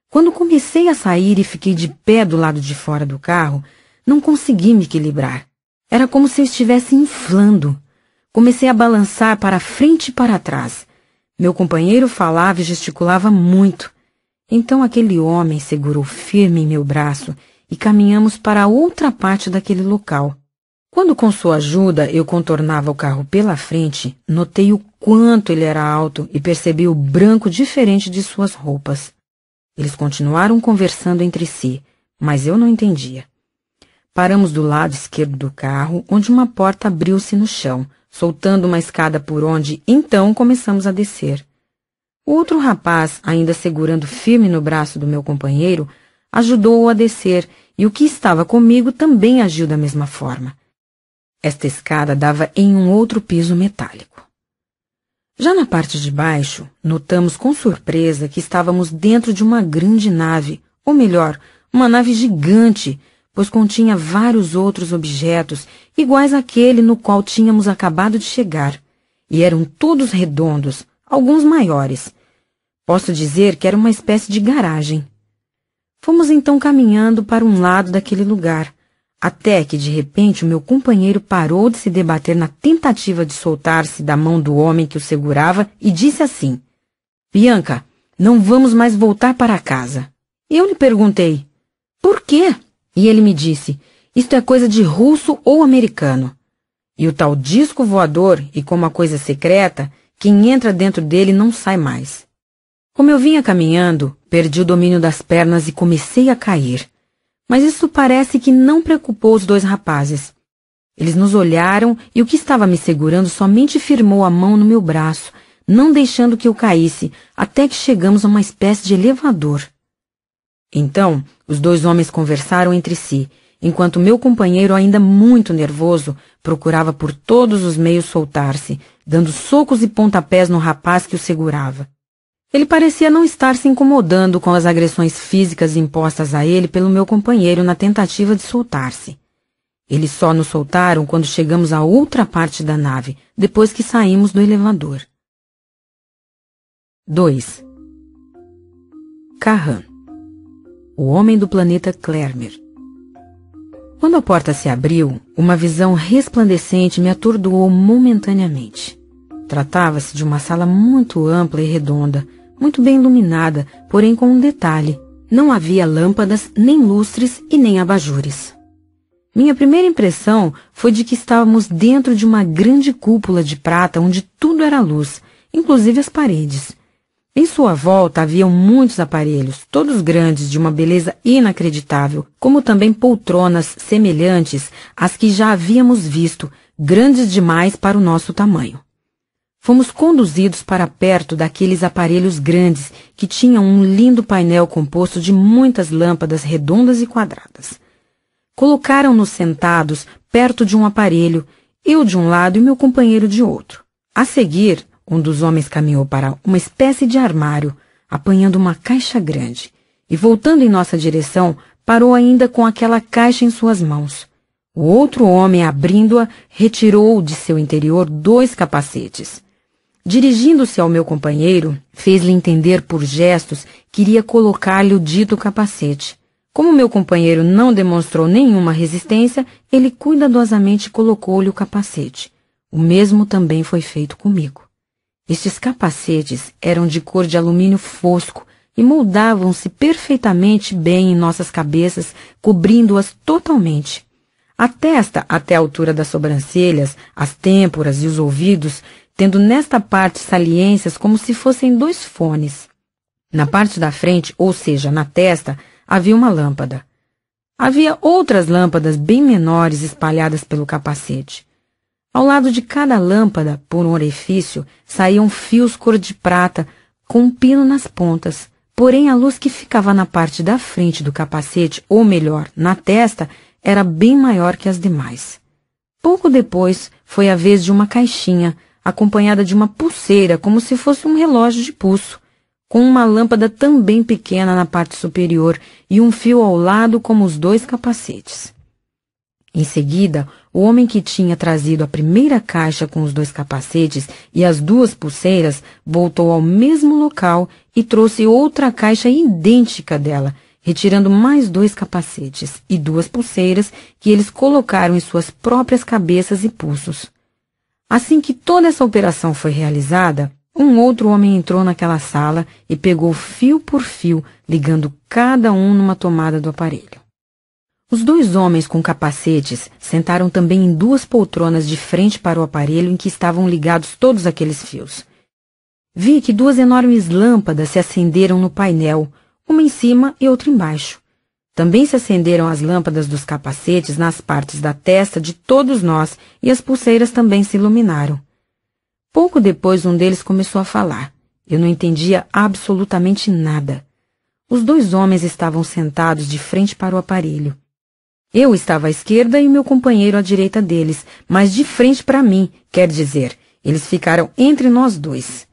Quando comecei a sair e fiquei de pé do lado de fora do carro, não consegui me equilibrar. Era como se eu estivesse inflando. Comecei a balançar para frente e para trás. Meu companheiro falava e gesticulava muito. Então aquele homem segurou firme em meu braço e caminhamos para outra parte daquele local. Quando com sua ajuda eu contornava o carro pela frente, notei o quanto ele era alto e percebi o branco diferente de suas roupas. Eles continuaram conversando entre si, mas eu não entendia. Paramos do lado esquerdo do carro, onde uma porta abriu-se no chão, soltando uma escada por onde então começamos a descer. Outro rapaz, ainda segurando firme no braço do meu companheiro, ajudou-o a descer e o que estava comigo também agiu da mesma forma. Esta escada dava em um outro piso metálico. Já na parte de baixo, notamos com surpresa que estávamos dentro de uma grande nave, ou melhor, uma nave gigante, pois continha vários outros objetos iguais àquele no qual tínhamos acabado de chegar, e eram todos redondos, alguns maiores. Posso dizer que era uma espécie de garagem. Fomos então caminhando para um lado daquele lugar, até que de repente o meu companheiro parou de se debater na tentativa de soltar-se da mão do homem que o segurava e disse assim: Bianca, não vamos mais voltar para casa. Eu lhe perguntei: Por quê? E ele me disse: Isto é coisa de russo ou americano. E o tal disco voador, e como a coisa é secreta, quem entra dentro dele não sai mais. Como eu vinha caminhando, perdi o domínio das pernas e comecei a cair. Mas isso parece que não preocupou os dois rapazes. Eles nos olharam e o que estava me segurando somente firmou a mão no meu braço, não deixando que eu caísse, até que chegamos a uma espécie de elevador. Então, os dois homens conversaram entre si, enquanto meu companheiro, ainda muito nervoso, procurava por todos os meios soltar-se, dando socos e pontapés no rapaz que o segurava. Ele parecia não estar se incomodando com as agressões físicas impostas a ele pelo meu companheiro na tentativa de soltar-se. Eles só nos soltaram quando chegamos à outra parte da nave, depois que saímos do elevador. 2. Carran, o homem do planeta Clermer. Quando a porta se abriu, uma visão resplandecente me atordoou momentaneamente. Tratava-se de uma sala muito ampla e redonda, muito bem iluminada, porém com um detalhe: não havia lâmpadas, nem lustres e nem abajures. Minha primeira impressão foi de que estávamos dentro de uma grande cúpula de prata onde tudo era luz, inclusive as paredes em sua volta haviam muitos aparelhos, todos grandes, de uma beleza inacreditável, como também poltronas semelhantes às que já havíamos visto, grandes demais para o nosso tamanho. Fomos conduzidos para perto daqueles aparelhos grandes que tinham um lindo painel composto de muitas lâmpadas redondas e quadradas. Colocaram-nos sentados perto de um aparelho, eu de um lado e meu companheiro de outro. A seguir, um dos homens caminhou para uma espécie de armário, apanhando uma caixa grande, e voltando em nossa direção, parou ainda com aquela caixa em suas mãos. O outro homem, abrindo-a, retirou de seu interior dois capacetes. Dirigindo-se ao meu companheiro, fez-lhe entender por gestos que iria colocar-lhe o dito capacete. Como meu companheiro não demonstrou nenhuma resistência, ele cuidadosamente colocou-lhe o capacete. O mesmo também foi feito comigo. Estes capacetes eram de cor de alumínio fosco e moldavam-se perfeitamente bem em nossas cabeças, cobrindo-as totalmente. A testa, até a altura das sobrancelhas, as têmporas e os ouvidos, tendo nesta parte saliências como se fossem dois fones. Na parte da frente, ou seja, na testa, havia uma lâmpada. Havia outras lâmpadas bem menores espalhadas pelo capacete. Ao lado de cada lâmpada, por um orifício, saíam fios cor de prata, com um pino nas pontas. Porém, a luz que ficava na parte da frente do capacete, ou melhor, na testa, era bem maior que as demais. Pouco depois, foi a vez de uma caixinha, acompanhada de uma pulseira, como se fosse um relógio de pulso, com uma lâmpada também pequena na parte superior e um fio ao lado como os dois capacetes. Em seguida, o homem que tinha trazido a primeira caixa com os dois capacetes e as duas pulseiras voltou ao mesmo local e trouxe outra caixa idêntica dela, retirando mais dois capacetes e duas pulseiras que eles colocaram em suas próprias cabeças e pulsos. Assim que toda essa operação foi realizada, um outro homem entrou naquela sala e pegou fio por fio, ligando cada um numa tomada do aparelho. Os dois homens com capacetes sentaram também em duas poltronas de frente para o aparelho em que estavam ligados todos aqueles fios. Vi que duas enormes lâmpadas se acenderam no painel, uma em cima e outra embaixo. Também se acenderam as lâmpadas dos capacetes nas partes da testa de todos nós e as pulseiras também se iluminaram. Pouco depois, um deles começou a falar. Eu não entendia absolutamente nada. Os dois homens estavam sentados de frente para o aparelho. Eu estava à esquerda e o meu companheiro à direita deles, mas de frente para mim, quer dizer, eles ficaram entre nós dois.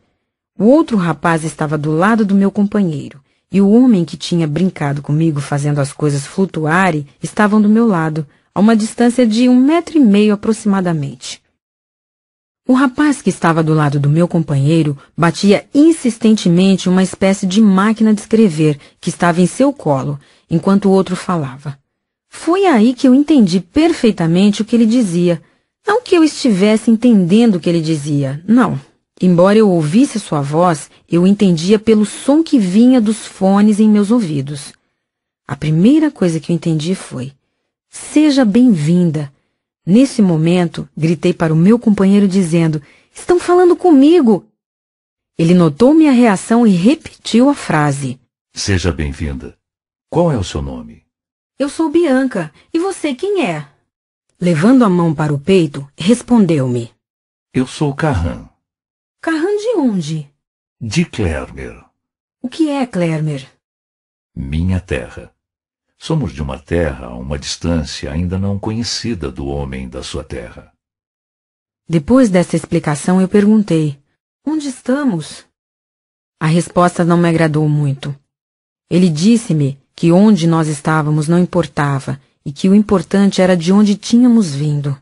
O outro rapaz estava do lado do meu companheiro, e o homem que tinha brincado comigo fazendo as coisas flutuarem estavam do meu lado, a uma distância de um metro e meio aproximadamente. O rapaz que estava do lado do meu companheiro batia insistentemente uma espécie de máquina de escrever que estava em seu colo, enquanto o outro falava. Foi aí que eu entendi perfeitamente o que ele dizia. Não que eu estivesse entendendo o que ele dizia, não. Embora eu ouvisse sua voz, eu entendia pelo som que vinha dos fones em meus ouvidos. A primeira coisa que eu entendi foi: Seja bem-vinda. Nesse momento, gritei para o meu companheiro dizendo: Estão falando comigo! Ele notou minha reação e repetiu a frase: Seja bem-vinda. Qual é o seu nome? Eu sou Bianca. E você quem é? Levando a mão para o peito, respondeu-me. Eu sou Carran. Carran de onde? De Klermer. O que é Klermer? Minha terra. Somos de uma terra a uma distância ainda não conhecida do homem da sua terra. Depois dessa explicação, eu perguntei: Onde estamos? A resposta não me agradou muito. Ele disse-me que onde nós estávamos não importava e que o importante era de onde tínhamos vindo.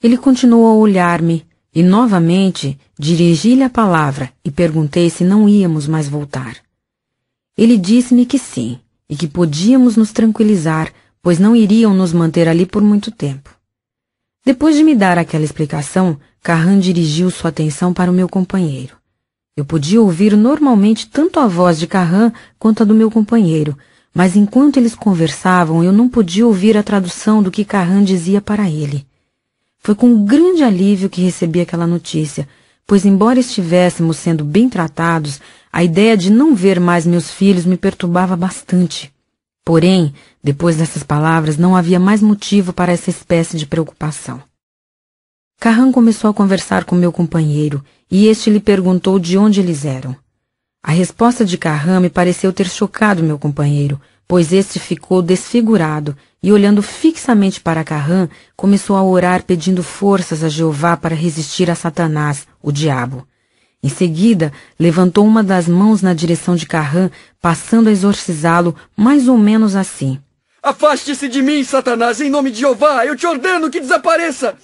Ele continuou a olhar-me e novamente dirigi-lhe a palavra e perguntei se não íamos mais voltar. Ele disse-me que sim e que podíamos nos tranquilizar, pois não iriam nos manter ali por muito tempo. Depois de me dar aquela explicação, Carran dirigiu sua atenção para o meu companheiro. Eu podia ouvir normalmente tanto a voz de Carran quanto a do meu companheiro, mas enquanto eles conversavam eu não podia ouvir a tradução do que Carran dizia para ele. Foi com grande alívio que recebi aquela notícia, pois embora estivéssemos sendo bem tratados, a ideia de não ver mais meus filhos me perturbava bastante. Porém, depois dessas palavras, não havia mais motivo para essa espécie de preocupação. Carran começou a conversar com meu companheiro e este lhe perguntou de onde eles eram. A resposta de Carrame pareceu ter chocado meu companheiro, pois este ficou desfigurado e, olhando fixamente para Carram, começou a orar pedindo forças a Jeová para resistir a Satanás, o diabo. Em seguida, levantou uma das mãos na direção de Carram, passando a exorcizá-lo mais ou menos assim. Afaste-se de mim, Satanás, em nome de Jeová! Eu te ordeno que desapareça!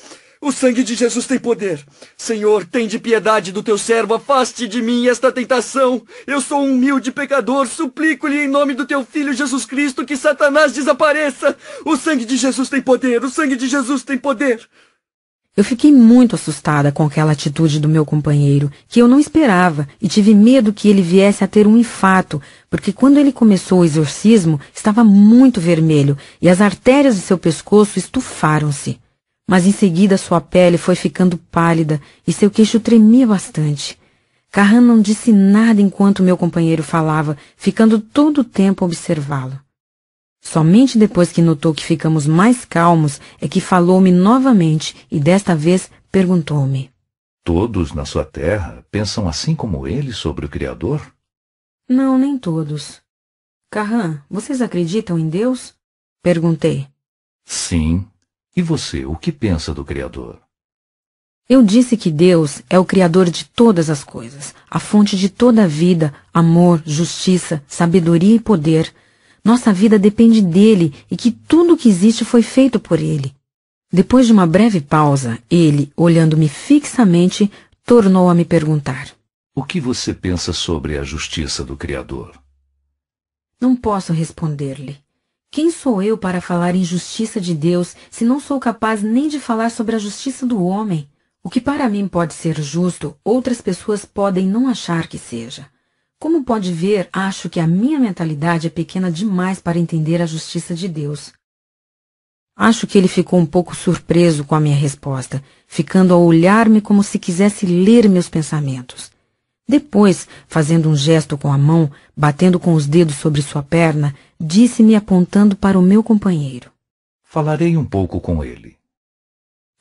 O sangue de Jesus tem poder. Senhor, tem de piedade do teu servo, afaste de mim esta tentação. Eu sou um humilde pecador, suplico-lhe em nome do teu filho Jesus Cristo que Satanás desapareça. O sangue de Jesus tem poder, o sangue de Jesus tem poder. Eu fiquei muito assustada com aquela atitude do meu companheiro, que eu não esperava, e tive medo que ele viesse a ter um infarto, porque quando ele começou o exorcismo, estava muito vermelho e as artérias do seu pescoço estufaram-se mas em seguida sua pele foi ficando pálida e seu queixo tremia bastante. Carran não disse nada enquanto meu companheiro falava, ficando todo o tempo observá-lo. Somente depois que notou que ficamos mais calmos é que falou-me novamente e desta vez perguntou-me: Todos na sua terra pensam assim como ele sobre o Criador? Não, nem todos. Carran, vocês acreditam em Deus? Perguntei. Sim, e você, o que pensa do Criador? Eu disse que Deus é o Criador de todas as coisas, a fonte de toda a vida, amor, justiça, sabedoria e poder. Nossa vida depende dele e que tudo o que existe foi feito por ele. Depois de uma breve pausa, ele, olhando-me fixamente, tornou a me perguntar: O que você pensa sobre a justiça do Criador? Não posso responder-lhe. Quem sou eu para falar em justiça de Deus se não sou capaz nem de falar sobre a justiça do homem? O que para mim pode ser justo, outras pessoas podem não achar que seja. Como pode ver, acho que a minha mentalidade é pequena demais para entender a justiça de Deus. Acho que ele ficou um pouco surpreso com a minha resposta, ficando a olhar-me como se quisesse ler meus pensamentos. Depois, fazendo um gesto com a mão, batendo com os dedos sobre sua perna, disse-me apontando para o meu companheiro. Falarei um pouco com ele.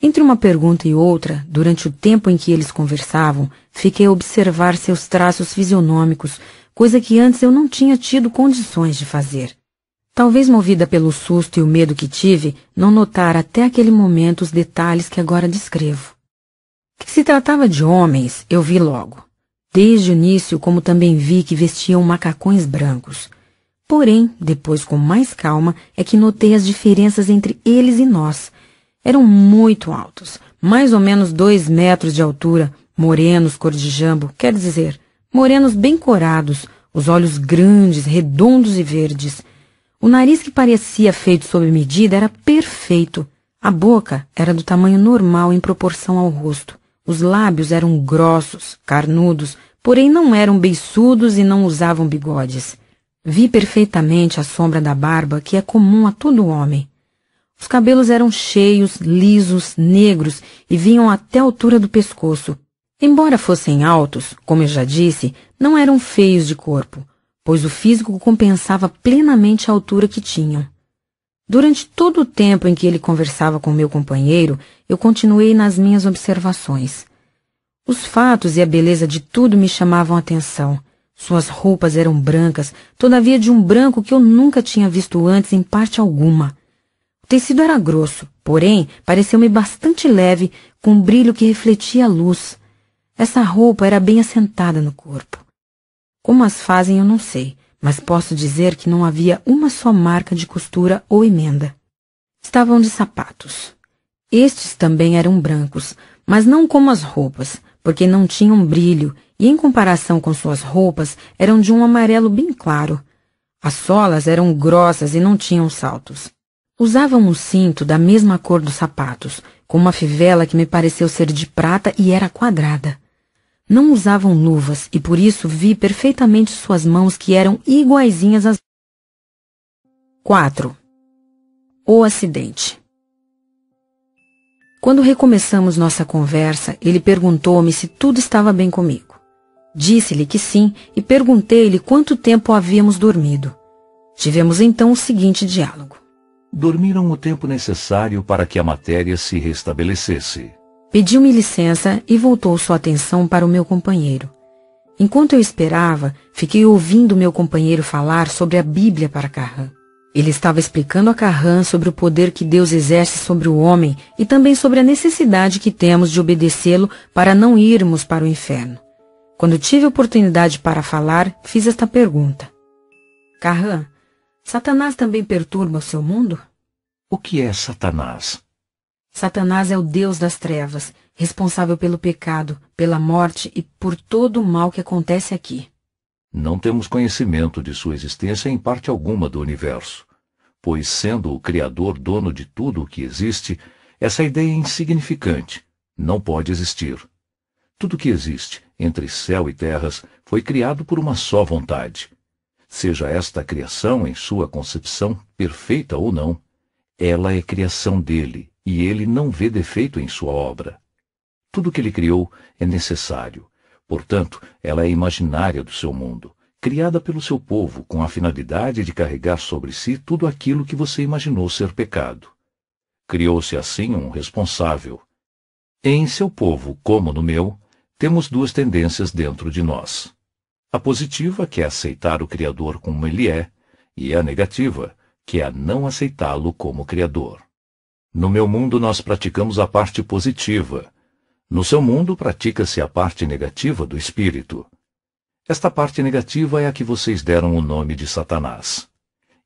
Entre uma pergunta e outra, durante o tempo em que eles conversavam, fiquei a observar seus traços fisionômicos, coisa que antes eu não tinha tido condições de fazer. Talvez movida pelo susto e o medo que tive, não notara até aquele momento os detalhes que agora descrevo. Que se tratava de homens, eu vi logo desde o início, como também vi que vestiam macacões brancos. Porém, depois com mais calma, é que notei as diferenças entre eles e nós. Eram muito altos, mais ou menos dois metros de altura, morenos cor de jambo, quer dizer, morenos bem corados, os olhos grandes, redondos e verdes. O nariz que parecia feito sob medida era perfeito. A boca era do tamanho normal em proporção ao rosto. Os lábios eram grossos, carnudos, porém não eram beiçudos e não usavam bigodes. Vi perfeitamente a sombra da barba que é comum a todo homem. Os cabelos eram cheios, lisos, negros e vinham até a altura do pescoço. Embora fossem altos, como eu já disse, não eram feios de corpo, pois o físico compensava plenamente a altura que tinham. Durante todo o tempo em que ele conversava com meu companheiro, eu continuei nas minhas observações. Os fatos e a beleza de tudo me chamavam a atenção. Suas roupas eram brancas, todavia de um branco que eu nunca tinha visto antes em parte alguma. O tecido era grosso, porém pareceu-me bastante leve, com um brilho que refletia a luz. Essa roupa era bem assentada no corpo. Como as fazem eu não sei, mas posso dizer que não havia uma só marca de costura ou emenda. Estavam de sapatos. Estes também eram brancos, mas não como as roupas porque não tinham brilho e, em comparação com suas roupas, eram de um amarelo bem claro. As solas eram grossas e não tinham saltos. Usavam um cinto da mesma cor dos sapatos, com uma fivela que me pareceu ser de prata e era quadrada. Não usavam luvas e por isso vi perfeitamente suas mãos que eram iguaizinhas às. 4. O acidente. Quando recomeçamos nossa conversa, ele perguntou-me se tudo estava bem comigo. Disse-lhe que sim e perguntei-lhe quanto tempo havíamos dormido. Tivemos então o seguinte diálogo. Dormiram o tempo necessário para que a matéria se restabelecesse. Pediu-me licença e voltou sua atenção para o meu companheiro. Enquanto eu esperava, fiquei ouvindo meu companheiro falar sobre a Bíblia para Carran. Ele estava explicando a Carran sobre o poder que Deus exerce sobre o homem e também sobre a necessidade que temos de obedecê-lo para não irmos para o inferno. Quando tive oportunidade para falar, fiz esta pergunta. Carran, Satanás também perturba o seu mundo? O que é Satanás? Satanás é o Deus das trevas, responsável pelo pecado, pela morte e por todo o mal que acontece aqui. Não temos conhecimento de sua existência em parte alguma do universo, pois, sendo o Criador dono de tudo o que existe, essa ideia é insignificante, não pode existir. Tudo o que existe, entre céu e terras, foi criado por uma só vontade. Seja esta criação, em sua concepção, perfeita ou não, ela é criação dele, e ele não vê defeito em sua obra. Tudo o que ele criou é necessário, Portanto, ela é imaginária do seu mundo, criada pelo seu povo com a finalidade de carregar sobre si tudo aquilo que você imaginou ser pecado. Criou-se assim um responsável. Em seu povo, como no meu, temos duas tendências dentro de nós. A positiva, que é aceitar o Criador como ele é, e a negativa, que é não aceitá-lo como Criador. No meu mundo, nós praticamos a parte positiva, no seu mundo pratica-se a parte negativa do espírito. Esta parte negativa é a que vocês deram o nome de Satanás.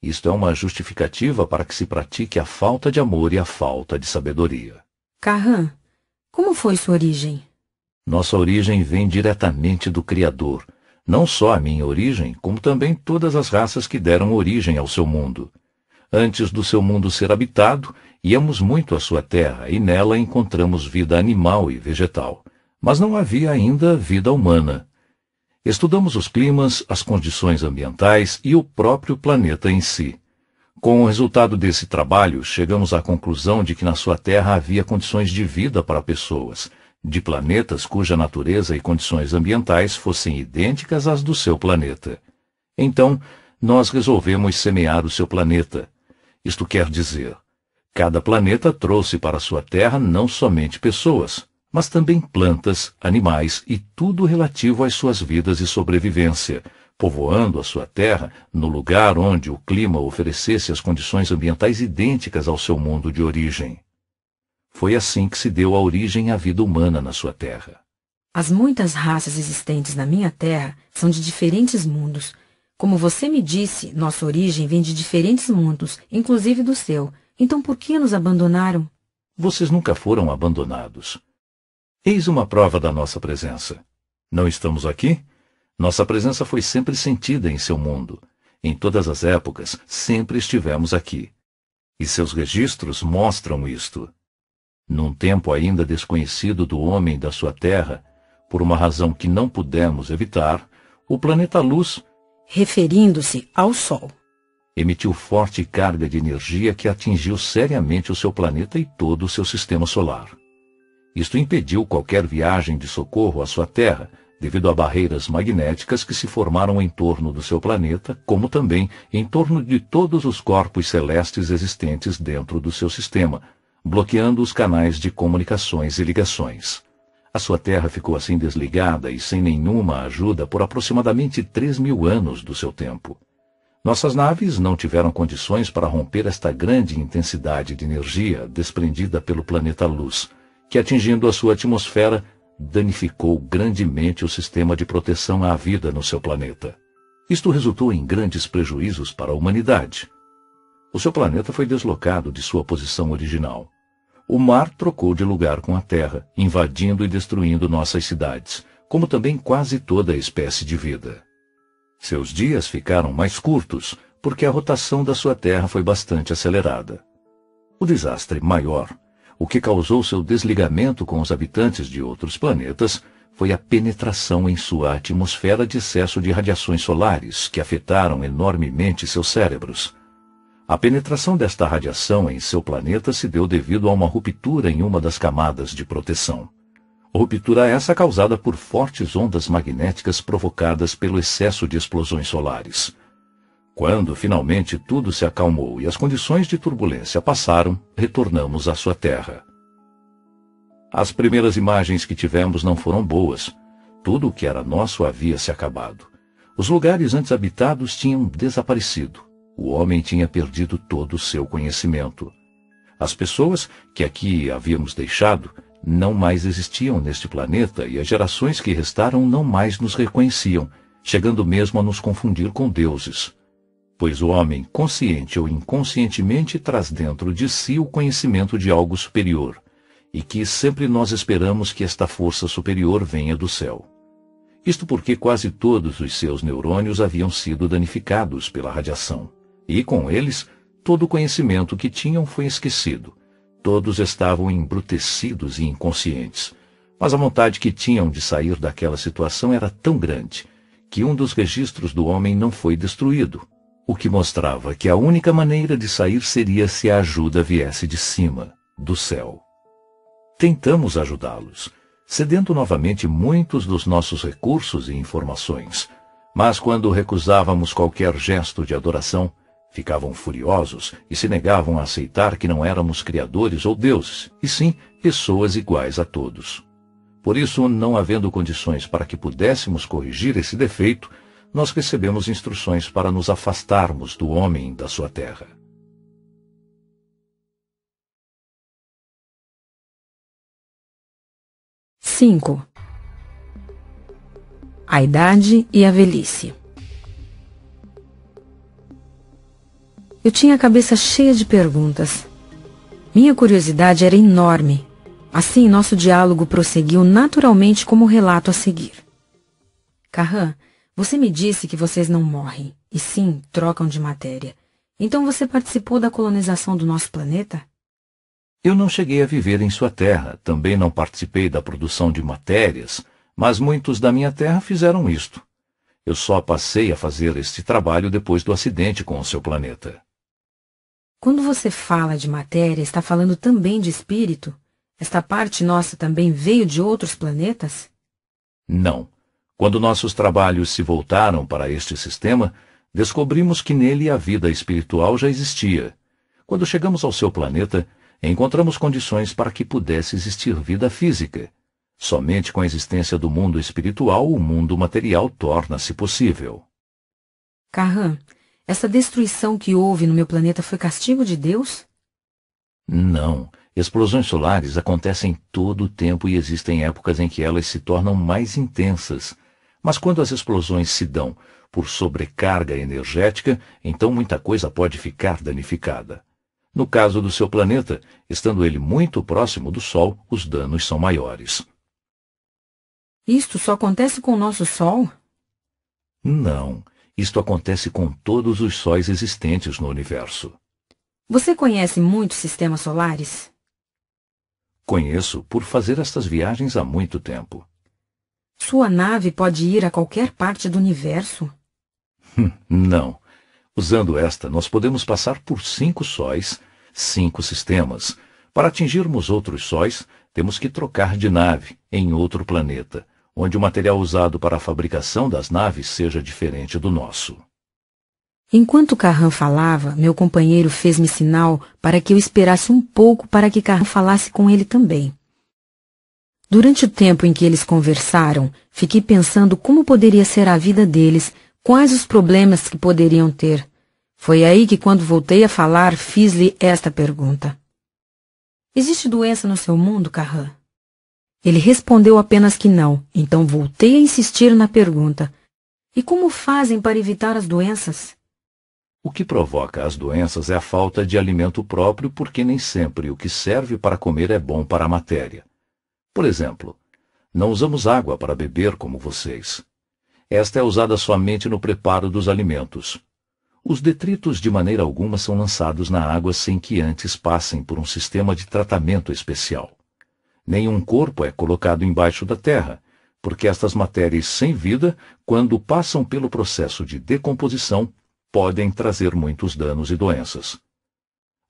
Isto é uma justificativa para que se pratique a falta de amor e a falta de sabedoria. Carran, como foi sua origem? Nossa origem vem diretamente do Criador. Não só a minha origem, como também todas as raças que deram origem ao seu mundo. Antes do seu mundo ser habitado, Íamos muito à sua terra e nela encontramos vida animal e vegetal, mas não havia ainda vida humana. Estudamos os climas, as condições ambientais e o próprio planeta em si. Com o resultado desse trabalho, chegamos à conclusão de que na sua Terra havia condições de vida para pessoas, de planetas cuja natureza e condições ambientais fossem idênticas às do seu planeta. Então, nós resolvemos semear o seu planeta. Isto quer dizer, Cada planeta trouxe para sua Terra não somente pessoas, mas também plantas, animais e tudo relativo às suas vidas e sobrevivência, povoando a sua terra no lugar onde o clima oferecesse as condições ambientais idênticas ao seu mundo de origem. Foi assim que se deu a origem à vida humana na sua terra. As muitas raças existentes na minha terra são de diferentes mundos. Como você me disse, nossa origem vem de diferentes mundos, inclusive do seu. Então por que nos abandonaram? Vocês nunca foram abandonados. Eis uma prova da nossa presença. Não estamos aqui? Nossa presença foi sempre sentida em seu mundo. Em todas as épocas, sempre estivemos aqui. E seus registros mostram isto. Num tempo ainda desconhecido do homem da sua terra, por uma razão que não pudemos evitar, o planeta Luz, referindo-se ao Sol, emitiu forte carga de energia que atingiu seriamente o seu planeta e todo o seu sistema solar. Isto impediu qualquer viagem de socorro à sua Terra, devido a barreiras magnéticas que se formaram em torno do seu planeta, como também em torno de todos os corpos celestes existentes dentro do seu sistema, bloqueando os canais de comunicações e ligações. A sua Terra ficou assim desligada e sem nenhuma ajuda por aproximadamente 3 mil anos do seu tempo. Nossas naves não tiveram condições para romper esta grande intensidade de energia desprendida pelo planeta Luz, que atingindo a sua atmosfera, danificou grandemente o sistema de proteção à vida no seu planeta. Isto resultou em grandes prejuízos para a humanidade. O seu planeta foi deslocado de sua posição original. O mar trocou de lugar com a Terra, invadindo e destruindo nossas cidades, como também quase toda a espécie de vida. Seus dias ficaram mais curtos, porque a rotação da sua Terra foi bastante acelerada. O desastre maior, o que causou seu desligamento com os habitantes de outros planetas, foi a penetração em sua atmosfera de excesso de radiações solares que afetaram enormemente seus cérebros. A penetração desta radiação em seu planeta se deu devido a uma ruptura em uma das camadas de proteção. Ruptura essa causada por fortes ondas magnéticas provocadas pelo excesso de explosões solares. Quando finalmente tudo se acalmou e as condições de turbulência passaram, retornamos à sua terra. As primeiras imagens que tivemos não foram boas. Tudo o que era nosso havia se acabado. Os lugares antes habitados tinham desaparecido. O homem tinha perdido todo o seu conhecimento. As pessoas que aqui havíamos deixado não mais existiam neste planeta e as gerações que restaram não mais nos reconheciam, chegando mesmo a nos confundir com deuses. Pois o homem, consciente ou inconscientemente, traz dentro de si o conhecimento de algo superior, e que sempre nós esperamos que esta força superior venha do céu. Isto porque quase todos os seus neurônios haviam sido danificados pela radiação, e com eles, todo o conhecimento que tinham foi esquecido Todos estavam embrutecidos e inconscientes. Mas a vontade que tinham de sair daquela situação era tão grande que um dos registros do homem não foi destruído, o que mostrava que a única maneira de sair seria se a ajuda viesse de cima, do céu. Tentamos ajudá-los, cedendo novamente muitos dos nossos recursos e informações, mas quando recusávamos qualquer gesto de adoração, Ficavam furiosos e se negavam a aceitar que não éramos criadores ou deuses, e sim pessoas iguais a todos. Por isso, não havendo condições para que pudéssemos corrigir esse defeito, nós recebemos instruções para nos afastarmos do homem da sua terra. Cinco. A idade e a velhice. Eu tinha a cabeça cheia de perguntas. Minha curiosidade era enorme. Assim, nosso diálogo prosseguiu naturalmente como relato a seguir. Carran, você me disse que vocês não morrem, e sim trocam de matéria. Então você participou da colonização do nosso planeta? Eu não cheguei a viver em sua terra, também não participei da produção de matérias, mas muitos da minha terra fizeram isto. Eu só passei a fazer este trabalho depois do acidente com o seu planeta. Quando você fala de matéria, está falando também de espírito? Esta parte nossa também veio de outros planetas? Não. Quando nossos trabalhos se voltaram para este sistema, descobrimos que nele a vida espiritual já existia. Quando chegamos ao seu planeta, encontramos condições para que pudesse existir vida física. Somente com a existência do mundo espiritual o mundo material torna-se possível. Carran, essa destruição que houve no meu planeta foi castigo de Deus? Não. Explosões solares acontecem todo o tempo e existem épocas em que elas se tornam mais intensas. Mas quando as explosões se dão por sobrecarga energética, então muita coisa pode ficar danificada. No caso do seu planeta, estando ele muito próximo do Sol, os danos são maiores. Isto só acontece com o nosso Sol? Não. Isto acontece com todos os sóis existentes no universo. Você conhece muitos sistemas solares? Conheço por fazer estas viagens há muito tempo. Sua nave pode ir a qualquer parte do universo? Hum, não. Usando esta, nós podemos passar por cinco sóis, cinco sistemas. Para atingirmos outros sóis, temos que trocar de nave em outro planeta onde o material usado para a fabricação das naves seja diferente do nosso. Enquanto Carran falava, meu companheiro fez-me sinal para que eu esperasse um pouco para que Carran falasse com ele também. Durante o tempo em que eles conversaram, fiquei pensando como poderia ser a vida deles, quais os problemas que poderiam ter. Foi aí que, quando voltei a falar, fiz-lhe esta pergunta: Existe doença no seu mundo, Carran? Ele respondeu apenas que não, então voltei a insistir na pergunta. E como fazem para evitar as doenças? O que provoca as doenças é a falta de alimento próprio, porque nem sempre o que serve para comer é bom para a matéria. Por exemplo, não usamos água para beber como vocês. Esta é usada somente no preparo dos alimentos. Os detritos de maneira alguma são lançados na água sem que antes passem por um sistema de tratamento especial nenhum corpo é colocado embaixo da terra, porque estas matérias sem vida, quando passam pelo processo de decomposição, podem trazer muitos danos e doenças.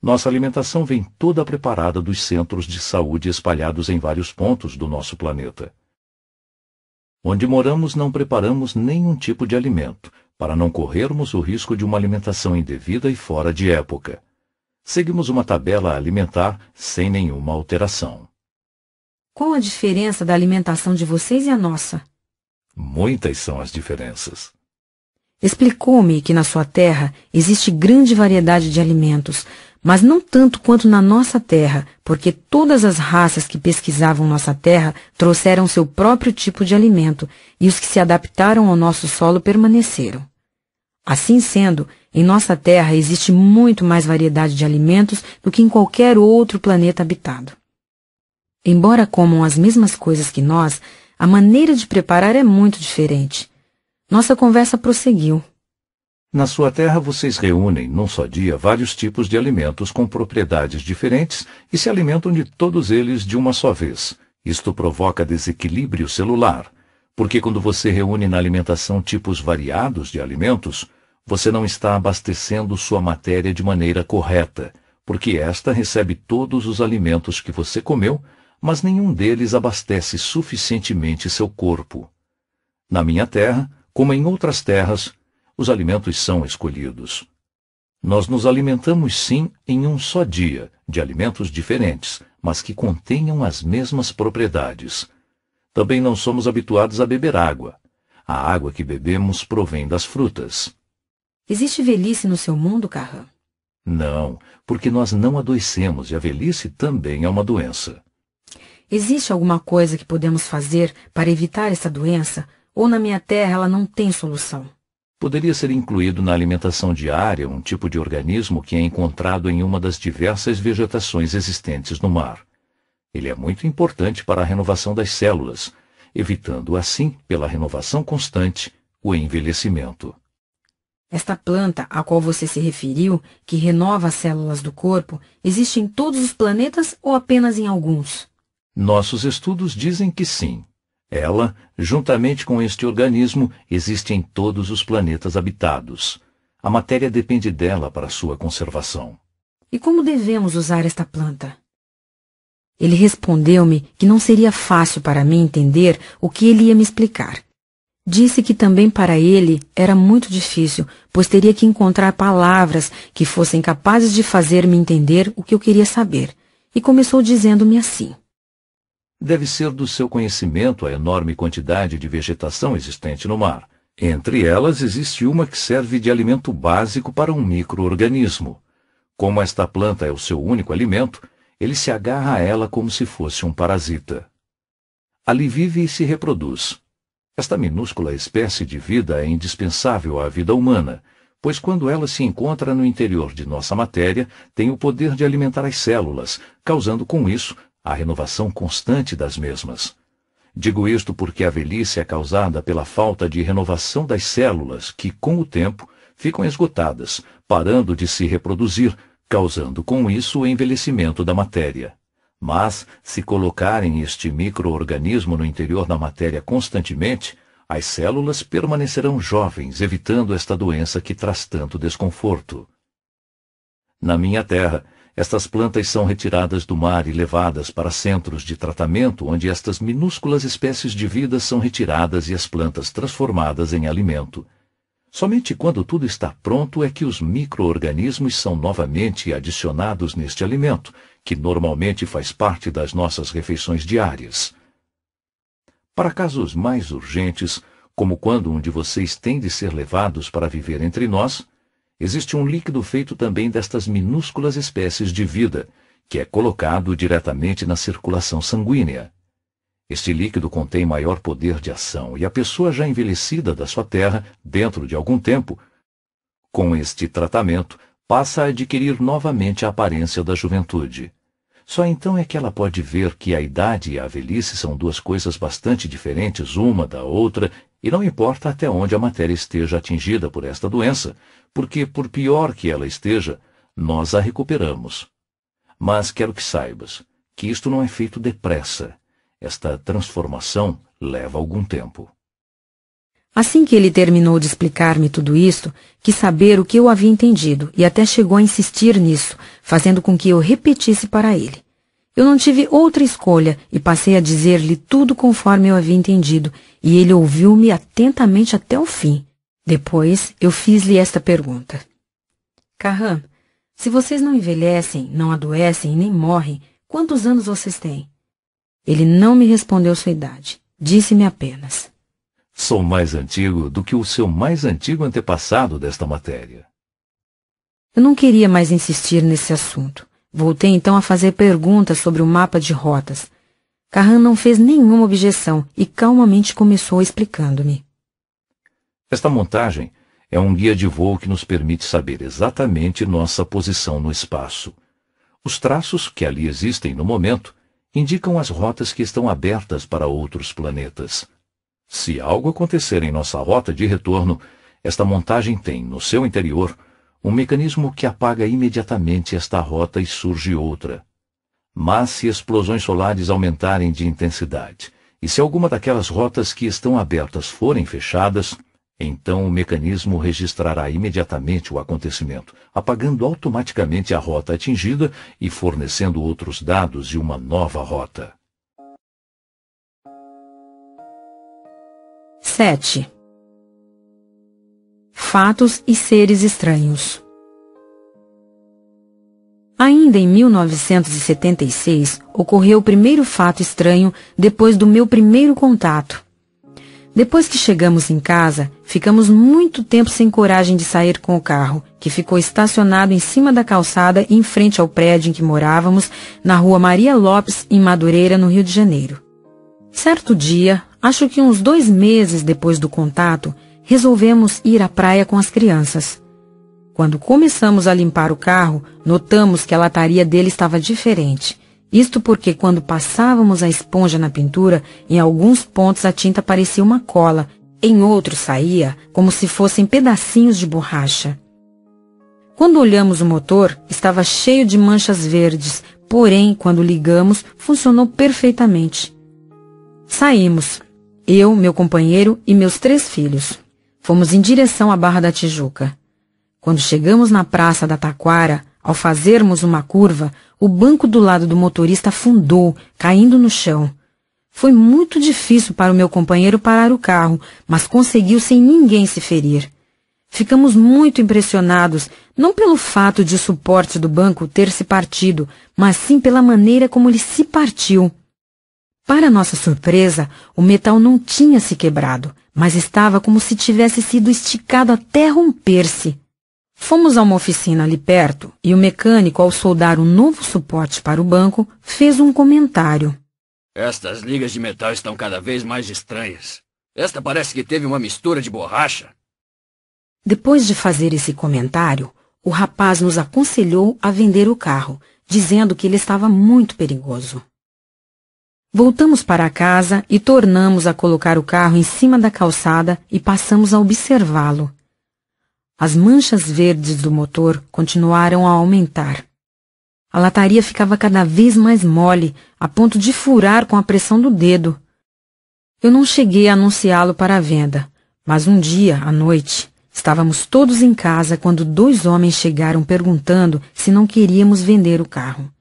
Nossa alimentação vem toda preparada dos centros de saúde espalhados em vários pontos do nosso planeta. Onde moramos não preparamos nenhum tipo de alimento, para não corrermos o risco de uma alimentação indevida e fora de época. Seguimos uma tabela alimentar sem nenhuma alteração. Qual a diferença da alimentação de vocês e a nossa? Muitas são as diferenças. Explicou-me que na sua terra existe grande variedade de alimentos, mas não tanto quanto na nossa terra, porque todas as raças que pesquisavam nossa terra trouxeram seu próprio tipo de alimento, e os que se adaptaram ao nosso solo permaneceram. Assim sendo, em nossa terra existe muito mais variedade de alimentos do que em qualquer outro planeta habitado. Embora comam as mesmas coisas que nós, a maneira de preparar é muito diferente. Nossa conversa prosseguiu. Na sua terra, vocês reúnem num só dia vários tipos de alimentos com propriedades diferentes e se alimentam de todos eles de uma só vez. Isto provoca desequilíbrio celular, porque quando você reúne na alimentação tipos variados de alimentos, você não está abastecendo sua matéria de maneira correta, porque esta recebe todos os alimentos que você comeu mas nenhum deles abastece suficientemente seu corpo. Na minha terra, como em outras terras, os alimentos são escolhidos. Nós nos alimentamos sim em um só dia, de alimentos diferentes, mas que contenham as mesmas propriedades. Também não somos habituados a beber água. A água que bebemos provém das frutas. Existe velhice no seu mundo, Carran? Não, porque nós não adoecemos e a velhice também é uma doença. Existe alguma coisa que podemos fazer para evitar essa doença, ou na minha terra ela não tem solução? Poderia ser incluído na alimentação diária um tipo de organismo que é encontrado em uma das diversas vegetações existentes no mar. Ele é muito importante para a renovação das células, evitando assim, pela renovação constante, o envelhecimento. Esta planta a qual você se referiu, que renova as células do corpo, existe em todos os planetas ou apenas em alguns? Nossos estudos dizem que sim. Ela, juntamente com este organismo, existe em todos os planetas habitados. A matéria depende dela para sua conservação. E como devemos usar esta planta? Ele respondeu-me que não seria fácil para mim entender o que ele ia me explicar. Disse que também para ele era muito difícil, pois teria que encontrar palavras que fossem capazes de fazer-me entender o que eu queria saber, e começou dizendo-me assim. Deve ser do seu conhecimento a enorme quantidade de vegetação existente no mar. Entre elas existe uma que serve de alimento básico para um microorganismo. Como esta planta é o seu único alimento, ele se agarra a ela como se fosse um parasita. Ali vive e se reproduz. Esta minúscula espécie de vida é indispensável à vida humana, pois quando ela se encontra no interior de nossa matéria, tem o poder de alimentar as células, causando com isso a renovação constante das mesmas. Digo isto porque a velhice é causada pela falta de renovação das células que, com o tempo, ficam esgotadas, parando de se reproduzir, causando com isso o envelhecimento da matéria. Mas, se colocarem este microorganismo no interior da matéria constantemente, as células permanecerão jovens, evitando esta doença que traz tanto desconforto. Na minha terra, estas plantas são retiradas do mar e levadas para centros de tratamento onde estas minúsculas espécies de vida são retiradas e as plantas transformadas em alimento. Somente quando tudo está pronto é que os micro-organismos são novamente adicionados neste alimento, que normalmente faz parte das nossas refeições diárias. Para casos mais urgentes, como quando um de vocês tem de ser levados para viver entre nós, existe um líquido feito também destas minúsculas espécies de vida, que é colocado diretamente na circulação sanguínea. Este líquido contém maior poder de ação e a pessoa já envelhecida da sua terra, dentro de algum tempo, com este tratamento, passa a adquirir novamente a aparência da juventude. Só então é que ela pode ver que a idade e a velhice são duas coisas bastante diferentes uma da outra e não importa até onde a matéria esteja atingida por esta doença, porque por pior que ela esteja, nós a recuperamos. Mas quero que saibas que isto não é feito depressa. Esta transformação leva algum tempo. Assim que ele terminou de explicar-me tudo isto, quis saber o que eu havia entendido e até chegou a insistir nisso, fazendo com que eu repetisse para ele. Eu não tive outra escolha e passei a dizer-lhe tudo conforme eu havia entendido, e ele ouviu-me atentamente até o fim. Depois, eu fiz-lhe esta pergunta. Carran, se vocês não envelhecem, não adoecem e nem morrem, quantos anos vocês têm? Ele não me respondeu sua idade. Disse-me apenas. Sou mais antigo do que o seu mais antigo antepassado desta matéria. Eu não queria mais insistir nesse assunto. Voltei então a fazer perguntas sobre o mapa de rotas. Carran não fez nenhuma objeção e calmamente começou explicando-me. Esta montagem é um guia de voo que nos permite saber exatamente nossa posição no espaço. Os traços que ali existem no momento indicam as rotas que estão abertas para outros planetas. Se algo acontecer em nossa rota de retorno, esta montagem tem, no seu interior, um mecanismo que apaga imediatamente esta rota e surge outra. Mas se explosões solares aumentarem de intensidade, e se alguma daquelas rotas que estão abertas forem fechadas, então o mecanismo registrará imediatamente o acontecimento, apagando automaticamente a rota atingida e fornecendo outros dados e uma nova rota. 7 fatos e seres estranhos. Ainda em 1976 ocorreu o primeiro fato estranho depois do meu primeiro contato. Depois que chegamos em casa, ficamos muito tempo sem coragem de sair com o carro, que ficou estacionado em cima da calçada em frente ao prédio em que morávamos, na rua Maria Lopes, em Madureira, no Rio de Janeiro. Certo dia, acho que uns dois meses depois do contato, resolvemos ir à praia com as crianças. Quando começamos a limpar o carro, notamos que a lataria dele estava diferente. Isto porque quando passávamos a esponja na pintura, em alguns pontos a tinta parecia uma cola, em outros saía como se fossem pedacinhos de borracha. Quando olhamos o motor, estava cheio de manchas verdes, porém, quando ligamos, funcionou perfeitamente. Saímos, eu, meu companheiro e meus três filhos. Fomos em direção à Barra da Tijuca. Quando chegamos na Praça da Taquara, ao fazermos uma curva, o banco do lado do motorista afundou, caindo no chão. Foi muito difícil para o meu companheiro parar o carro, mas conseguiu sem ninguém se ferir. Ficamos muito impressionados, não pelo fato de o suporte do banco ter se partido, mas sim pela maneira como ele se partiu. Para nossa surpresa, o metal não tinha se quebrado, mas estava como se tivesse sido esticado até romper-se. Fomos a uma oficina ali perto e o mecânico, ao soldar um novo suporte para o banco, fez um comentário. Estas ligas de metal estão cada vez mais estranhas. Esta parece que teve uma mistura de borracha. Depois de fazer esse comentário, o rapaz nos aconselhou a vender o carro, dizendo que ele estava muito perigoso. Voltamos para casa e tornamos a colocar o carro em cima da calçada e passamos a observá-lo. As manchas verdes do motor continuaram a aumentar. A lataria ficava cada vez mais mole, a ponto de furar com a pressão do dedo. Eu não cheguei a anunciá-lo para a venda, mas um dia, à noite, estávamos todos em casa quando dois homens chegaram perguntando se não queríamos vender o carro.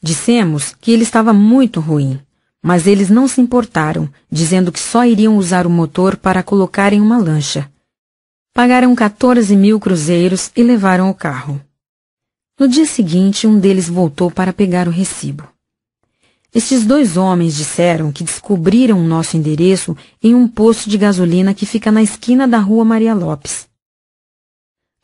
Dissemos que ele estava muito ruim, mas eles não se importaram, dizendo que só iriam usar o motor para colocar em uma lancha. Pagaram 14 mil cruzeiros e levaram o carro. No dia seguinte, um deles voltou para pegar o recibo. Estes dois homens disseram que descobriram nosso endereço em um posto de gasolina que fica na esquina da rua Maria Lopes.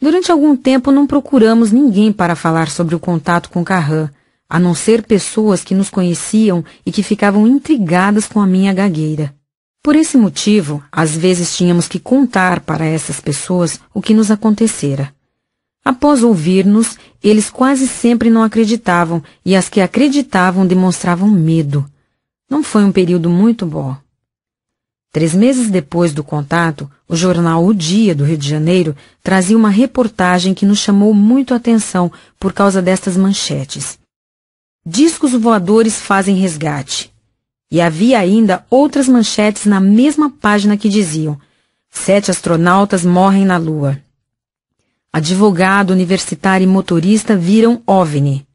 Durante algum tempo não procuramos ninguém para falar sobre o contato com Carran, a não ser pessoas que nos conheciam e que ficavam intrigadas com a minha gagueira. Por esse motivo, às vezes tínhamos que contar para essas pessoas o que nos acontecera. Após ouvir-nos, eles quase sempre não acreditavam e as que acreditavam demonstravam medo. Não foi um período muito bom. Três meses depois do contato, o jornal O Dia do Rio de Janeiro trazia uma reportagem que nos chamou muito a atenção por causa destas manchetes. Discos voadores fazem resgate. E havia ainda outras manchetes na mesma página que diziam: Sete astronautas morrem na Lua. Advogado, universitário e motorista viram OVNI.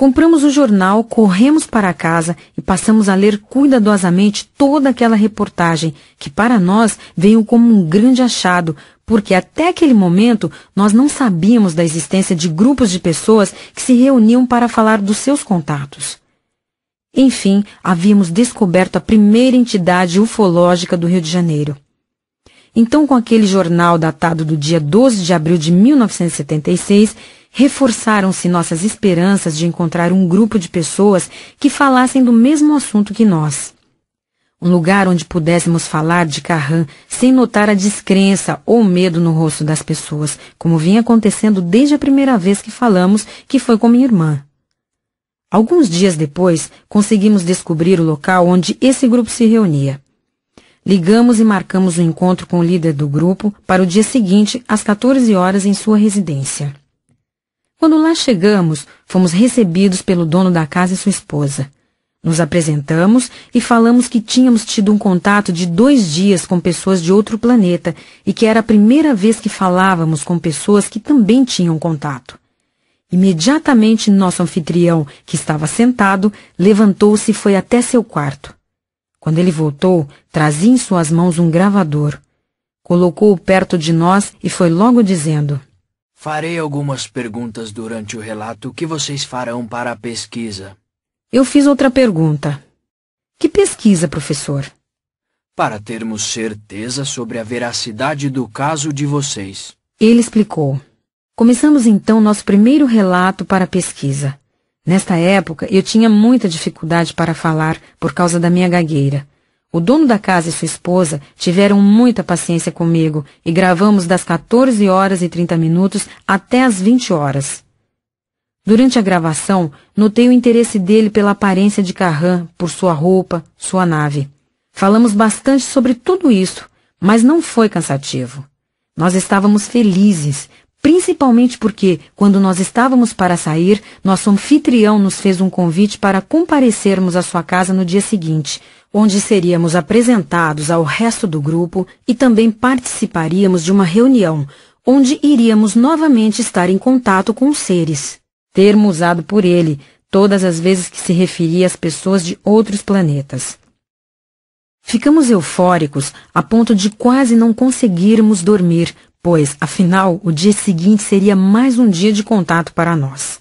Compramos o jornal, corremos para casa e passamos a ler cuidadosamente toda aquela reportagem, que para nós veio como um grande achado, porque até aquele momento nós não sabíamos da existência de grupos de pessoas que se reuniam para falar dos seus contatos. Enfim, havíamos descoberto a primeira entidade ufológica do Rio de Janeiro. Então, com aquele jornal datado do dia 12 de abril de 1976, reforçaram-se nossas esperanças de encontrar um grupo de pessoas que falassem do mesmo assunto que nós. Um lugar onde pudéssemos falar de Carran sem notar a descrença ou medo no rosto das pessoas, como vinha acontecendo desde a primeira vez que falamos, que foi com minha irmã. Alguns dias depois, conseguimos descobrir o local onde esse grupo se reunia. Ligamos e marcamos o um encontro com o líder do grupo para o dia seguinte, às 14 horas, em sua residência. Quando lá chegamos, fomos recebidos pelo dono da casa e sua esposa. Nos apresentamos e falamos que tínhamos tido um contato de dois dias com pessoas de outro planeta e que era a primeira vez que falávamos com pessoas que também tinham contato. Imediatamente nosso anfitrião, que estava sentado, levantou-se e foi até seu quarto. Quando ele voltou, trazia em suas mãos um gravador. Colocou-o perto de nós e foi logo dizendo: Farei algumas perguntas durante o relato que vocês farão para a pesquisa. Eu fiz outra pergunta. Que pesquisa, professor? Para termos certeza sobre a veracidade do caso de vocês. Ele explicou. Começamos então nosso primeiro relato para a pesquisa. Nesta época, eu tinha muita dificuldade para falar por causa da minha gagueira. O dono da casa e sua esposa tiveram muita paciência comigo e gravamos das 14 horas e 30 minutos até as 20 horas. Durante a gravação, notei o interesse dele pela aparência de Carran, por sua roupa, sua nave. Falamos bastante sobre tudo isso, mas não foi cansativo. Nós estávamos felizes principalmente porque, quando nós estávamos para sair, nosso anfitrião nos fez um convite para comparecermos à sua casa no dia seguinte, onde seríamos apresentados ao resto do grupo e também participaríamos de uma reunião, onde iríamos novamente estar em contato com os seres. Termo usado por ele todas as vezes que se referia às pessoas de outros planetas. Ficamos eufóricos a ponto de quase não conseguirmos dormir pois, afinal, o dia seguinte seria mais um dia de contato para nós.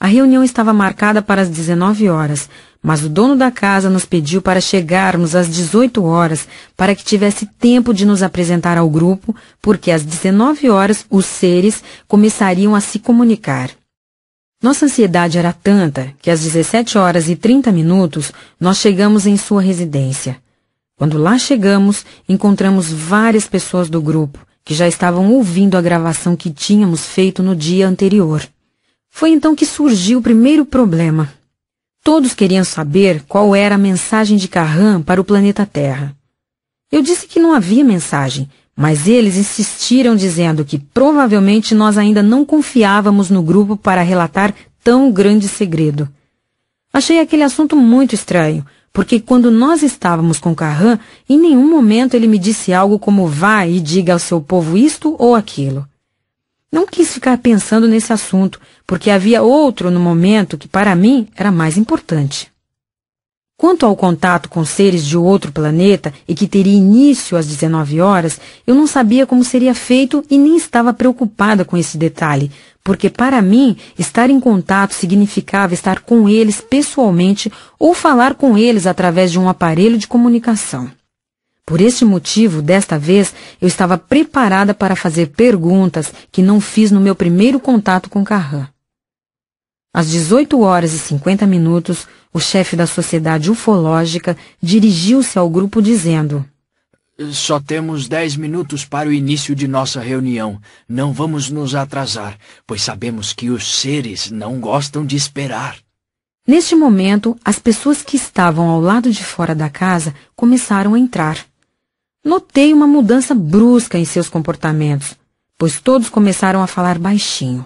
A reunião estava marcada para as 19 horas, mas o dono da casa nos pediu para chegarmos às 18 horas para que tivesse tempo de nos apresentar ao grupo, porque às 19 horas os seres começariam a se comunicar. Nossa ansiedade era tanta que às 17 horas e 30 minutos nós chegamos em sua residência. Quando lá chegamos, encontramos várias pessoas do grupo que já estavam ouvindo a gravação que tínhamos feito no dia anterior. Foi então que surgiu o primeiro problema. Todos queriam saber qual era a mensagem de Carran para o planeta Terra. Eu disse que não havia mensagem, mas eles insistiram dizendo que provavelmente nós ainda não confiávamos no grupo para relatar tão grande segredo. Achei aquele assunto muito estranho, porque quando nós estávamos com Carran, em nenhum momento ele me disse algo como vá e diga ao seu povo isto ou aquilo. Não quis ficar pensando nesse assunto, porque havia outro no momento que para mim era mais importante. Quanto ao contato com seres de outro planeta e que teria início às 19 horas, eu não sabia como seria feito e nem estava preocupada com esse detalhe, porque para mim estar em contato significava estar com eles pessoalmente ou falar com eles através de um aparelho de comunicação. Por este motivo, desta vez, eu estava preparada para fazer perguntas que não fiz no meu primeiro contato com Carran. Às 18 horas e 50 minutos, o chefe da Sociedade Ufológica dirigiu-se ao grupo dizendo: Só temos 10 minutos para o início de nossa reunião. Não vamos nos atrasar, pois sabemos que os seres não gostam de esperar. Neste momento, as pessoas que estavam ao lado de fora da casa começaram a entrar. Notei uma mudança brusca em seus comportamentos, pois todos começaram a falar baixinho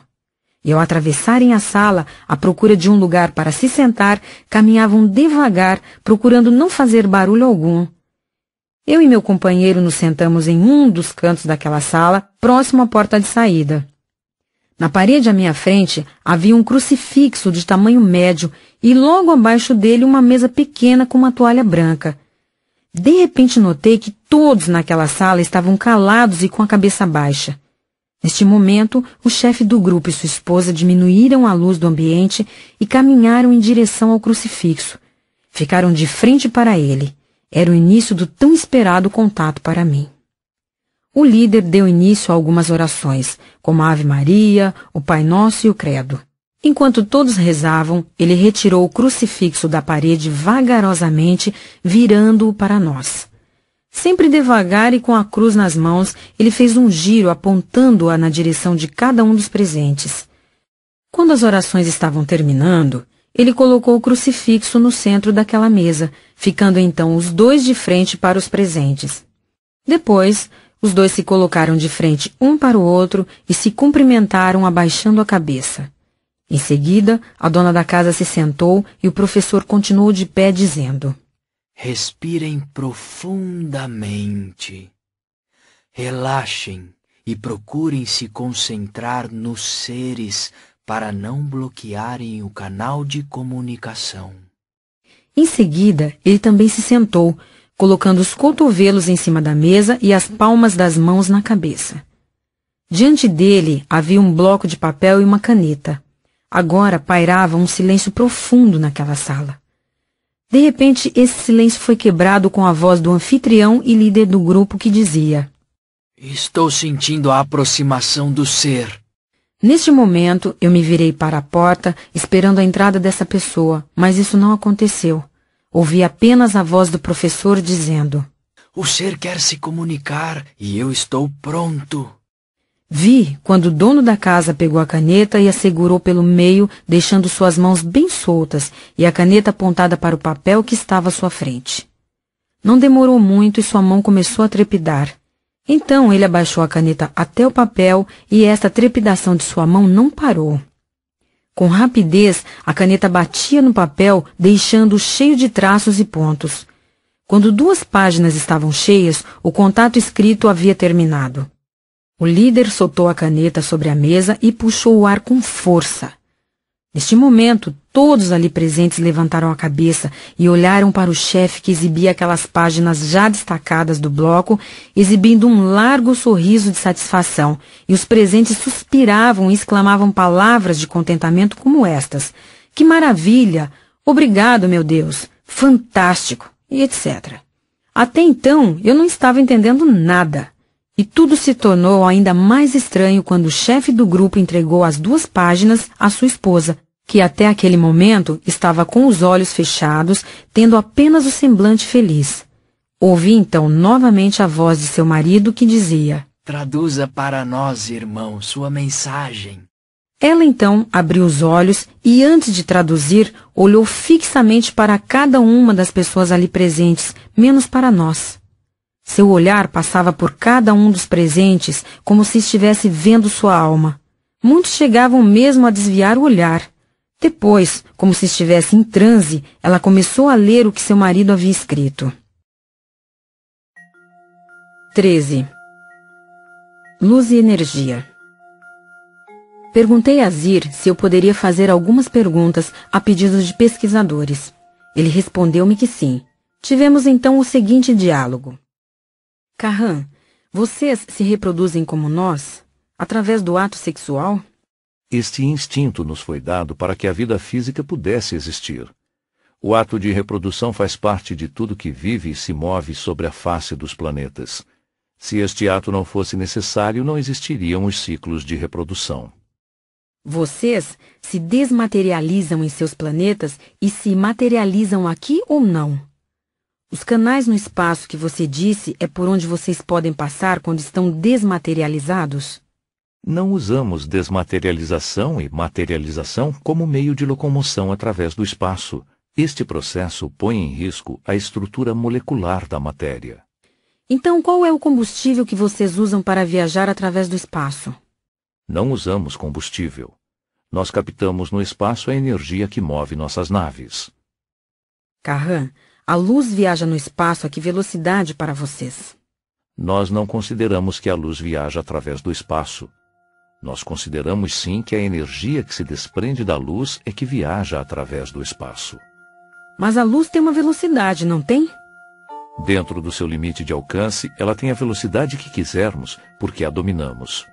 e ao atravessarem a sala à procura de um lugar para se sentar, caminhavam devagar, procurando não fazer barulho algum. Eu e meu companheiro nos sentamos em um dos cantos daquela sala, próximo à porta de saída. Na parede à minha frente havia um crucifixo de tamanho médio e logo abaixo dele uma mesa pequena com uma toalha branca. De repente notei que todos naquela sala estavam calados e com a cabeça baixa. Neste momento, o chefe do grupo e sua esposa diminuíram a luz do ambiente e caminharam em direção ao crucifixo. Ficaram de frente para ele. Era o início do tão esperado contato para mim. O líder deu início a algumas orações, como a Ave Maria, o Pai Nosso e o Credo. Enquanto todos rezavam, ele retirou o crucifixo da parede vagarosamente, virando-o para nós. Sempre devagar e com a cruz nas mãos, ele fez um giro apontando-a na direção de cada um dos presentes. Quando as orações estavam terminando, ele colocou o crucifixo no centro daquela mesa, ficando então os dois de frente para os presentes. Depois, os dois se colocaram de frente um para o outro e se cumprimentaram abaixando a cabeça. Em seguida, a dona da casa se sentou e o professor continuou de pé dizendo: Respirem profundamente. Relaxem e procurem se concentrar nos seres para não bloquearem o canal de comunicação. Em seguida, ele também se sentou, colocando os cotovelos em cima da mesa e as palmas das mãos na cabeça. Diante dele havia um bloco de papel e uma caneta. Agora pairava um silêncio profundo naquela sala. De repente, esse silêncio foi quebrado com a voz do anfitrião e líder do grupo que dizia: Estou sentindo a aproximação do ser. Neste momento, eu me virei para a porta, esperando a entrada dessa pessoa, mas isso não aconteceu. Ouvi apenas a voz do professor dizendo: O ser quer se comunicar e eu estou pronto. Vi quando o dono da casa pegou a caneta e a segurou pelo meio, deixando suas mãos bem soltas e a caneta apontada para o papel que estava à sua frente. Não demorou muito e sua mão começou a trepidar. Então ele abaixou a caneta até o papel e esta trepidação de sua mão não parou. Com rapidez, a caneta batia no papel, deixando-o cheio de traços e pontos. Quando duas páginas estavam cheias, o contato escrito havia terminado. O líder soltou a caneta sobre a mesa e puxou o ar com força. Neste momento, todos ali presentes levantaram a cabeça e olharam para o chefe que exibia aquelas páginas já destacadas do bloco, exibindo um largo sorriso de satisfação, e os presentes suspiravam e exclamavam palavras de contentamento como estas: Que maravilha! Obrigado, meu Deus! Fantástico! e etc. Até então, eu não estava entendendo nada. E tudo se tornou ainda mais estranho quando o chefe do grupo entregou as duas páginas à sua esposa, que até aquele momento estava com os olhos fechados, tendo apenas o semblante feliz. Ouvi então novamente a voz de seu marido que dizia: Traduza para nós, irmão, sua mensagem. Ela então abriu os olhos e, antes de traduzir, olhou fixamente para cada uma das pessoas ali presentes, menos para nós. Seu olhar passava por cada um dos presentes como se estivesse vendo sua alma. Muitos chegavam mesmo a desviar o olhar. Depois, como se estivesse em transe, ela começou a ler o que seu marido havia escrito. 13. Luz e energia. Perguntei a Zir se eu poderia fazer algumas perguntas a pedido de pesquisadores. Ele respondeu-me que sim. Tivemos então o seguinte diálogo. Carran, vocês se reproduzem como nós? Através do ato sexual? Este instinto nos foi dado para que a vida física pudesse existir. O ato de reprodução faz parte de tudo que vive e se move sobre a face dos planetas. Se este ato não fosse necessário, não existiriam os ciclos de reprodução. Vocês se desmaterializam em seus planetas e se materializam aqui ou não? Os canais no espaço que você disse é por onde vocês podem passar quando estão desmaterializados? Não usamos desmaterialização e materialização como meio de locomoção através do espaço. Este processo põe em risco a estrutura molecular da matéria. Então, qual é o combustível que vocês usam para viajar através do espaço? Não usamos combustível. Nós captamos no espaço a energia que move nossas naves. Carran, a luz viaja no espaço a que velocidade para vocês? Nós não consideramos que a luz viaja através do espaço. Nós consideramos sim que a energia que se desprende da luz é que viaja através do espaço. Mas a luz tem uma velocidade, não tem? Dentro do seu limite de alcance, ela tem a velocidade que quisermos, porque a dominamos.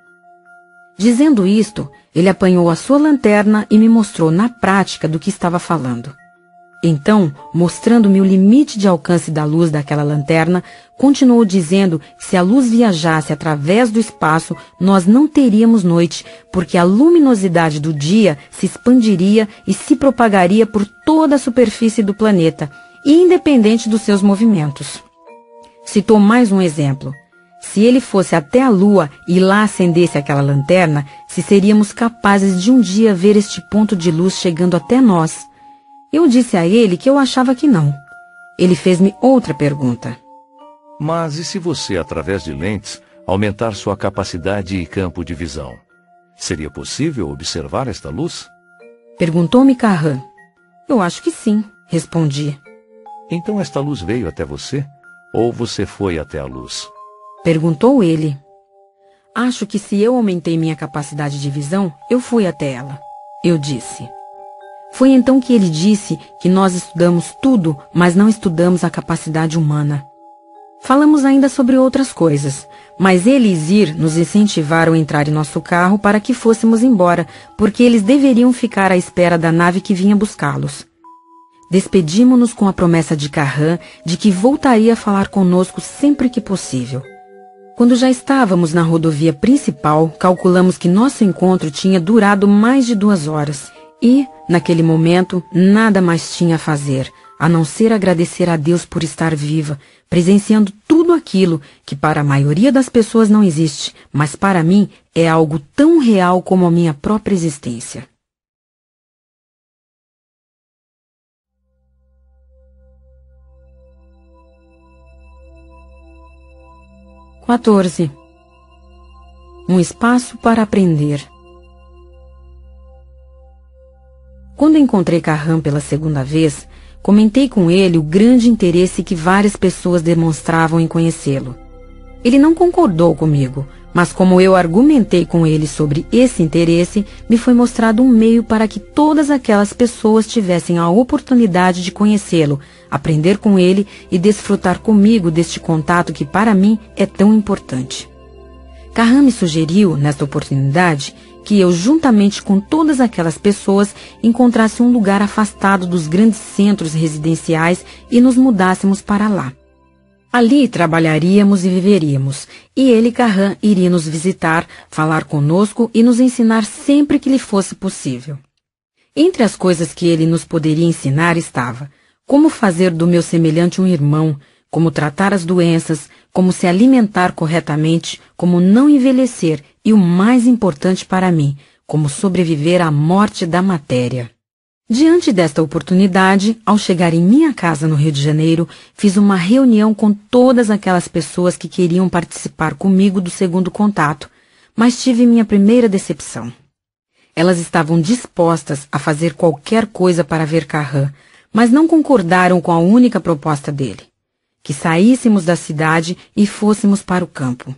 Dizendo isto, ele apanhou a sua lanterna e me mostrou na prática do que estava falando. Então, mostrando-me o limite de alcance da luz daquela lanterna, continuou dizendo que se a luz viajasse através do espaço, nós não teríamos noite, porque a luminosidade do dia se expandiria e se propagaria por toda a superfície do planeta, independente dos seus movimentos. Citou mais um exemplo. Se ele fosse até a Lua e lá acendesse aquela lanterna, se seríamos capazes de um dia ver este ponto de luz chegando até nós, eu disse a ele que eu achava que não. Ele fez-me outra pergunta. Mas e se você, através de lentes, aumentar sua capacidade e campo de visão? Seria possível observar esta luz? Perguntou-me Carran. Eu acho que sim, respondi. Então esta luz veio até você? Ou você foi até a luz? Perguntou ele. Acho que se eu aumentei minha capacidade de visão, eu fui até ela. Eu disse. Foi então que ele disse que nós estudamos tudo, mas não estudamos a capacidade humana. Falamos ainda sobre outras coisas, mas ele e Zir nos incentivaram a entrar em nosso carro para que fôssemos embora, porque eles deveriam ficar à espera da nave que vinha buscá-los. Despedimos-nos com a promessa de Carran de que voltaria a falar conosco sempre que possível. Quando já estávamos na rodovia principal, calculamos que nosso encontro tinha durado mais de duas horas e, naquele momento, nada mais tinha a fazer, a não ser agradecer a Deus por estar viva, presenciando tudo aquilo que para a maioria das pessoas não existe, mas para mim é algo tão real como a minha própria existência. Quatorze. Um espaço para aprender. Quando encontrei Carran pela segunda vez, comentei com ele o grande interesse que várias pessoas demonstravam em conhecê-lo. Ele não concordou comigo, mas como eu argumentei com ele sobre esse interesse, me foi mostrado um meio para que todas aquelas pessoas tivessem a oportunidade de conhecê-lo, aprender com ele e desfrutar comigo deste contato que para mim é tão importante. Carran me sugeriu, nesta oportunidade, que eu, juntamente com todas aquelas pessoas, encontrasse um lugar afastado dos grandes centros residenciais e nos mudássemos para lá. Ali trabalharíamos e viveríamos, e ele, Carran, iria nos visitar, falar conosco e nos ensinar sempre que lhe fosse possível. Entre as coisas que ele nos poderia ensinar estava como fazer do meu semelhante um irmão, como tratar as doenças, como se alimentar corretamente, como não envelhecer e o mais importante para mim, como sobreviver à morte da matéria. Diante desta oportunidade, ao chegar em minha casa no Rio de Janeiro, fiz uma reunião com todas aquelas pessoas que queriam participar comigo do segundo contato, mas tive minha primeira decepção. Elas estavam dispostas a fazer qualquer coisa para ver Carran, mas não concordaram com a única proposta dele que saíssemos da cidade e fôssemos para o campo.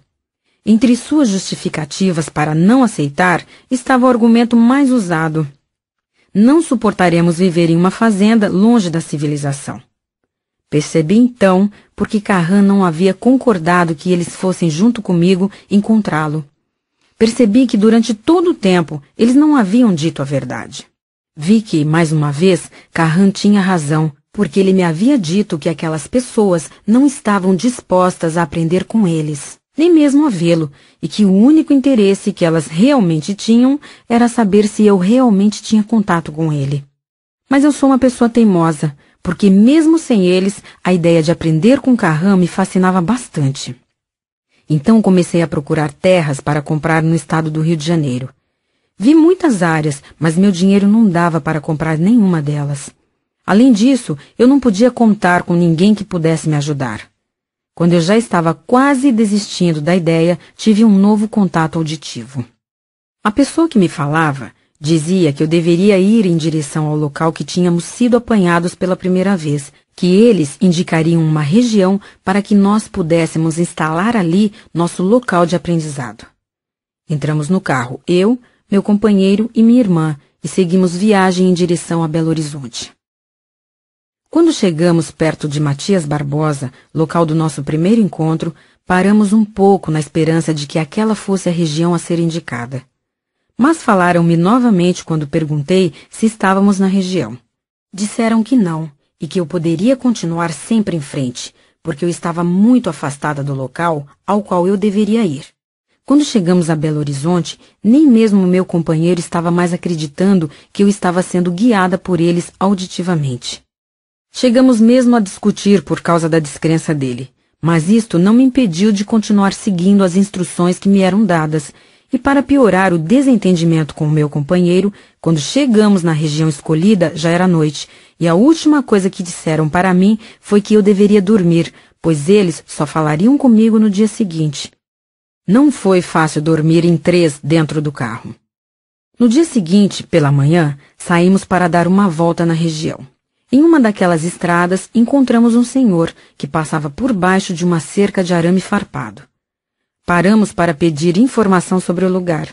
Entre suas justificativas para não aceitar estava o argumento mais usado. Não suportaremos viver em uma fazenda longe da civilização. Percebi então porque Carran não havia concordado que eles fossem junto comigo encontrá-lo. Percebi que durante todo o tempo eles não haviam dito a verdade. Vi que, mais uma vez, Carran tinha razão porque ele me havia dito que aquelas pessoas não estavam dispostas a aprender com eles, nem mesmo a vê-lo, e que o único interesse que elas realmente tinham era saber se eu realmente tinha contato com ele. Mas eu sou uma pessoa teimosa, porque mesmo sem eles, a ideia de aprender com Carran me fascinava bastante. Então comecei a procurar terras para comprar no estado do Rio de Janeiro. Vi muitas áreas, mas meu dinheiro não dava para comprar nenhuma delas. Além disso, eu não podia contar com ninguém que pudesse me ajudar. Quando eu já estava quase desistindo da ideia, tive um novo contato auditivo. A pessoa que me falava dizia que eu deveria ir em direção ao local que tínhamos sido apanhados pela primeira vez, que eles indicariam uma região para que nós pudéssemos instalar ali nosso local de aprendizado. Entramos no carro, eu, meu companheiro e minha irmã, e seguimos viagem em direção a Belo Horizonte. Quando chegamos perto de Matias Barbosa, local do nosso primeiro encontro, paramos um pouco na esperança de que aquela fosse a região a ser indicada. Mas falaram-me novamente quando perguntei se estávamos na região. Disseram que não e que eu poderia continuar sempre em frente, porque eu estava muito afastada do local ao qual eu deveria ir. Quando chegamos a Belo Horizonte, nem mesmo meu companheiro estava mais acreditando que eu estava sendo guiada por eles auditivamente. Chegamos mesmo a discutir por causa da descrença dele, mas isto não me impediu de continuar seguindo as instruções que me eram dadas, e para piorar o desentendimento com o meu companheiro, quando chegamos na região escolhida já era noite, e a última coisa que disseram para mim foi que eu deveria dormir, pois eles só falariam comigo no dia seguinte. Não foi fácil dormir em três dentro do carro. No dia seguinte, pela manhã, saímos para dar uma volta na região, em uma daquelas estradas, encontramos um senhor que passava por baixo de uma cerca de arame farpado. Paramos para pedir informação sobre o lugar.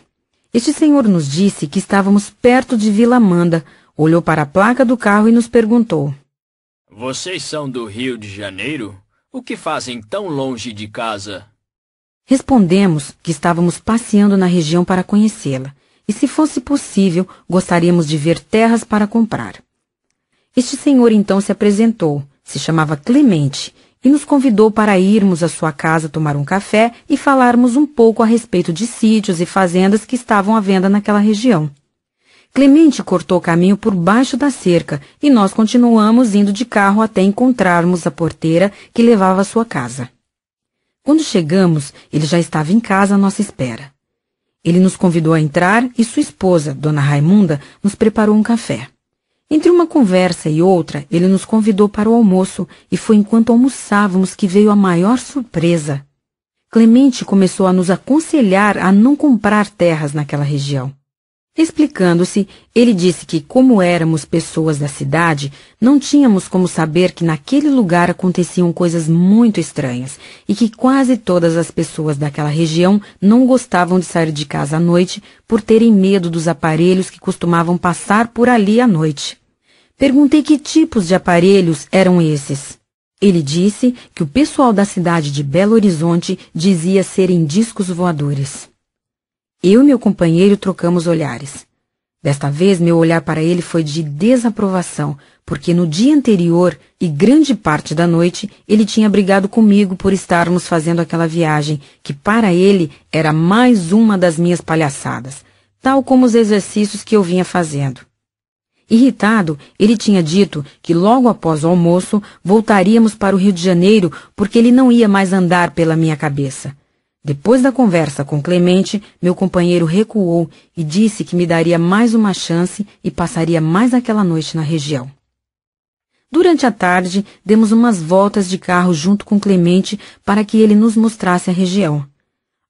Este senhor nos disse que estávamos perto de Vila Amanda, olhou para a placa do carro e nos perguntou: Vocês são do Rio de Janeiro? O que fazem tão longe de casa? Respondemos que estávamos passeando na região para conhecê-la e, se fosse possível, gostaríamos de ver terras para comprar. Este senhor então se apresentou, se chamava Clemente, e nos convidou para irmos à sua casa tomar um café e falarmos um pouco a respeito de sítios e fazendas que estavam à venda naquela região. Clemente cortou caminho por baixo da cerca e nós continuamos indo de carro até encontrarmos a porteira que levava à sua casa. Quando chegamos, ele já estava em casa à nossa espera. Ele nos convidou a entrar e sua esposa, Dona Raimunda, nos preparou um café. Entre uma conversa e outra, ele nos convidou para o almoço e foi enquanto almoçávamos que veio a maior surpresa. Clemente começou a nos aconselhar a não comprar terras naquela região. Explicando-se, ele disse que, como éramos pessoas da cidade, não tínhamos como saber que naquele lugar aconteciam coisas muito estranhas e que quase todas as pessoas daquela região não gostavam de sair de casa à noite por terem medo dos aparelhos que costumavam passar por ali à noite. Perguntei que tipos de aparelhos eram esses. Ele disse que o pessoal da cidade de Belo Horizonte dizia serem discos voadores. Eu e meu companheiro trocamos olhares. Desta vez, meu olhar para ele foi de desaprovação, porque no dia anterior e grande parte da noite ele tinha brigado comigo por estarmos fazendo aquela viagem, que para ele era mais uma das minhas palhaçadas, tal como os exercícios que eu vinha fazendo. Irritado, ele tinha dito que logo após o almoço voltaríamos para o Rio de Janeiro porque ele não ia mais andar pela minha cabeça. Depois da conversa com Clemente, meu companheiro recuou e disse que me daria mais uma chance e passaria mais aquela noite na região. Durante a tarde, demos umas voltas de carro junto com Clemente para que ele nos mostrasse a região.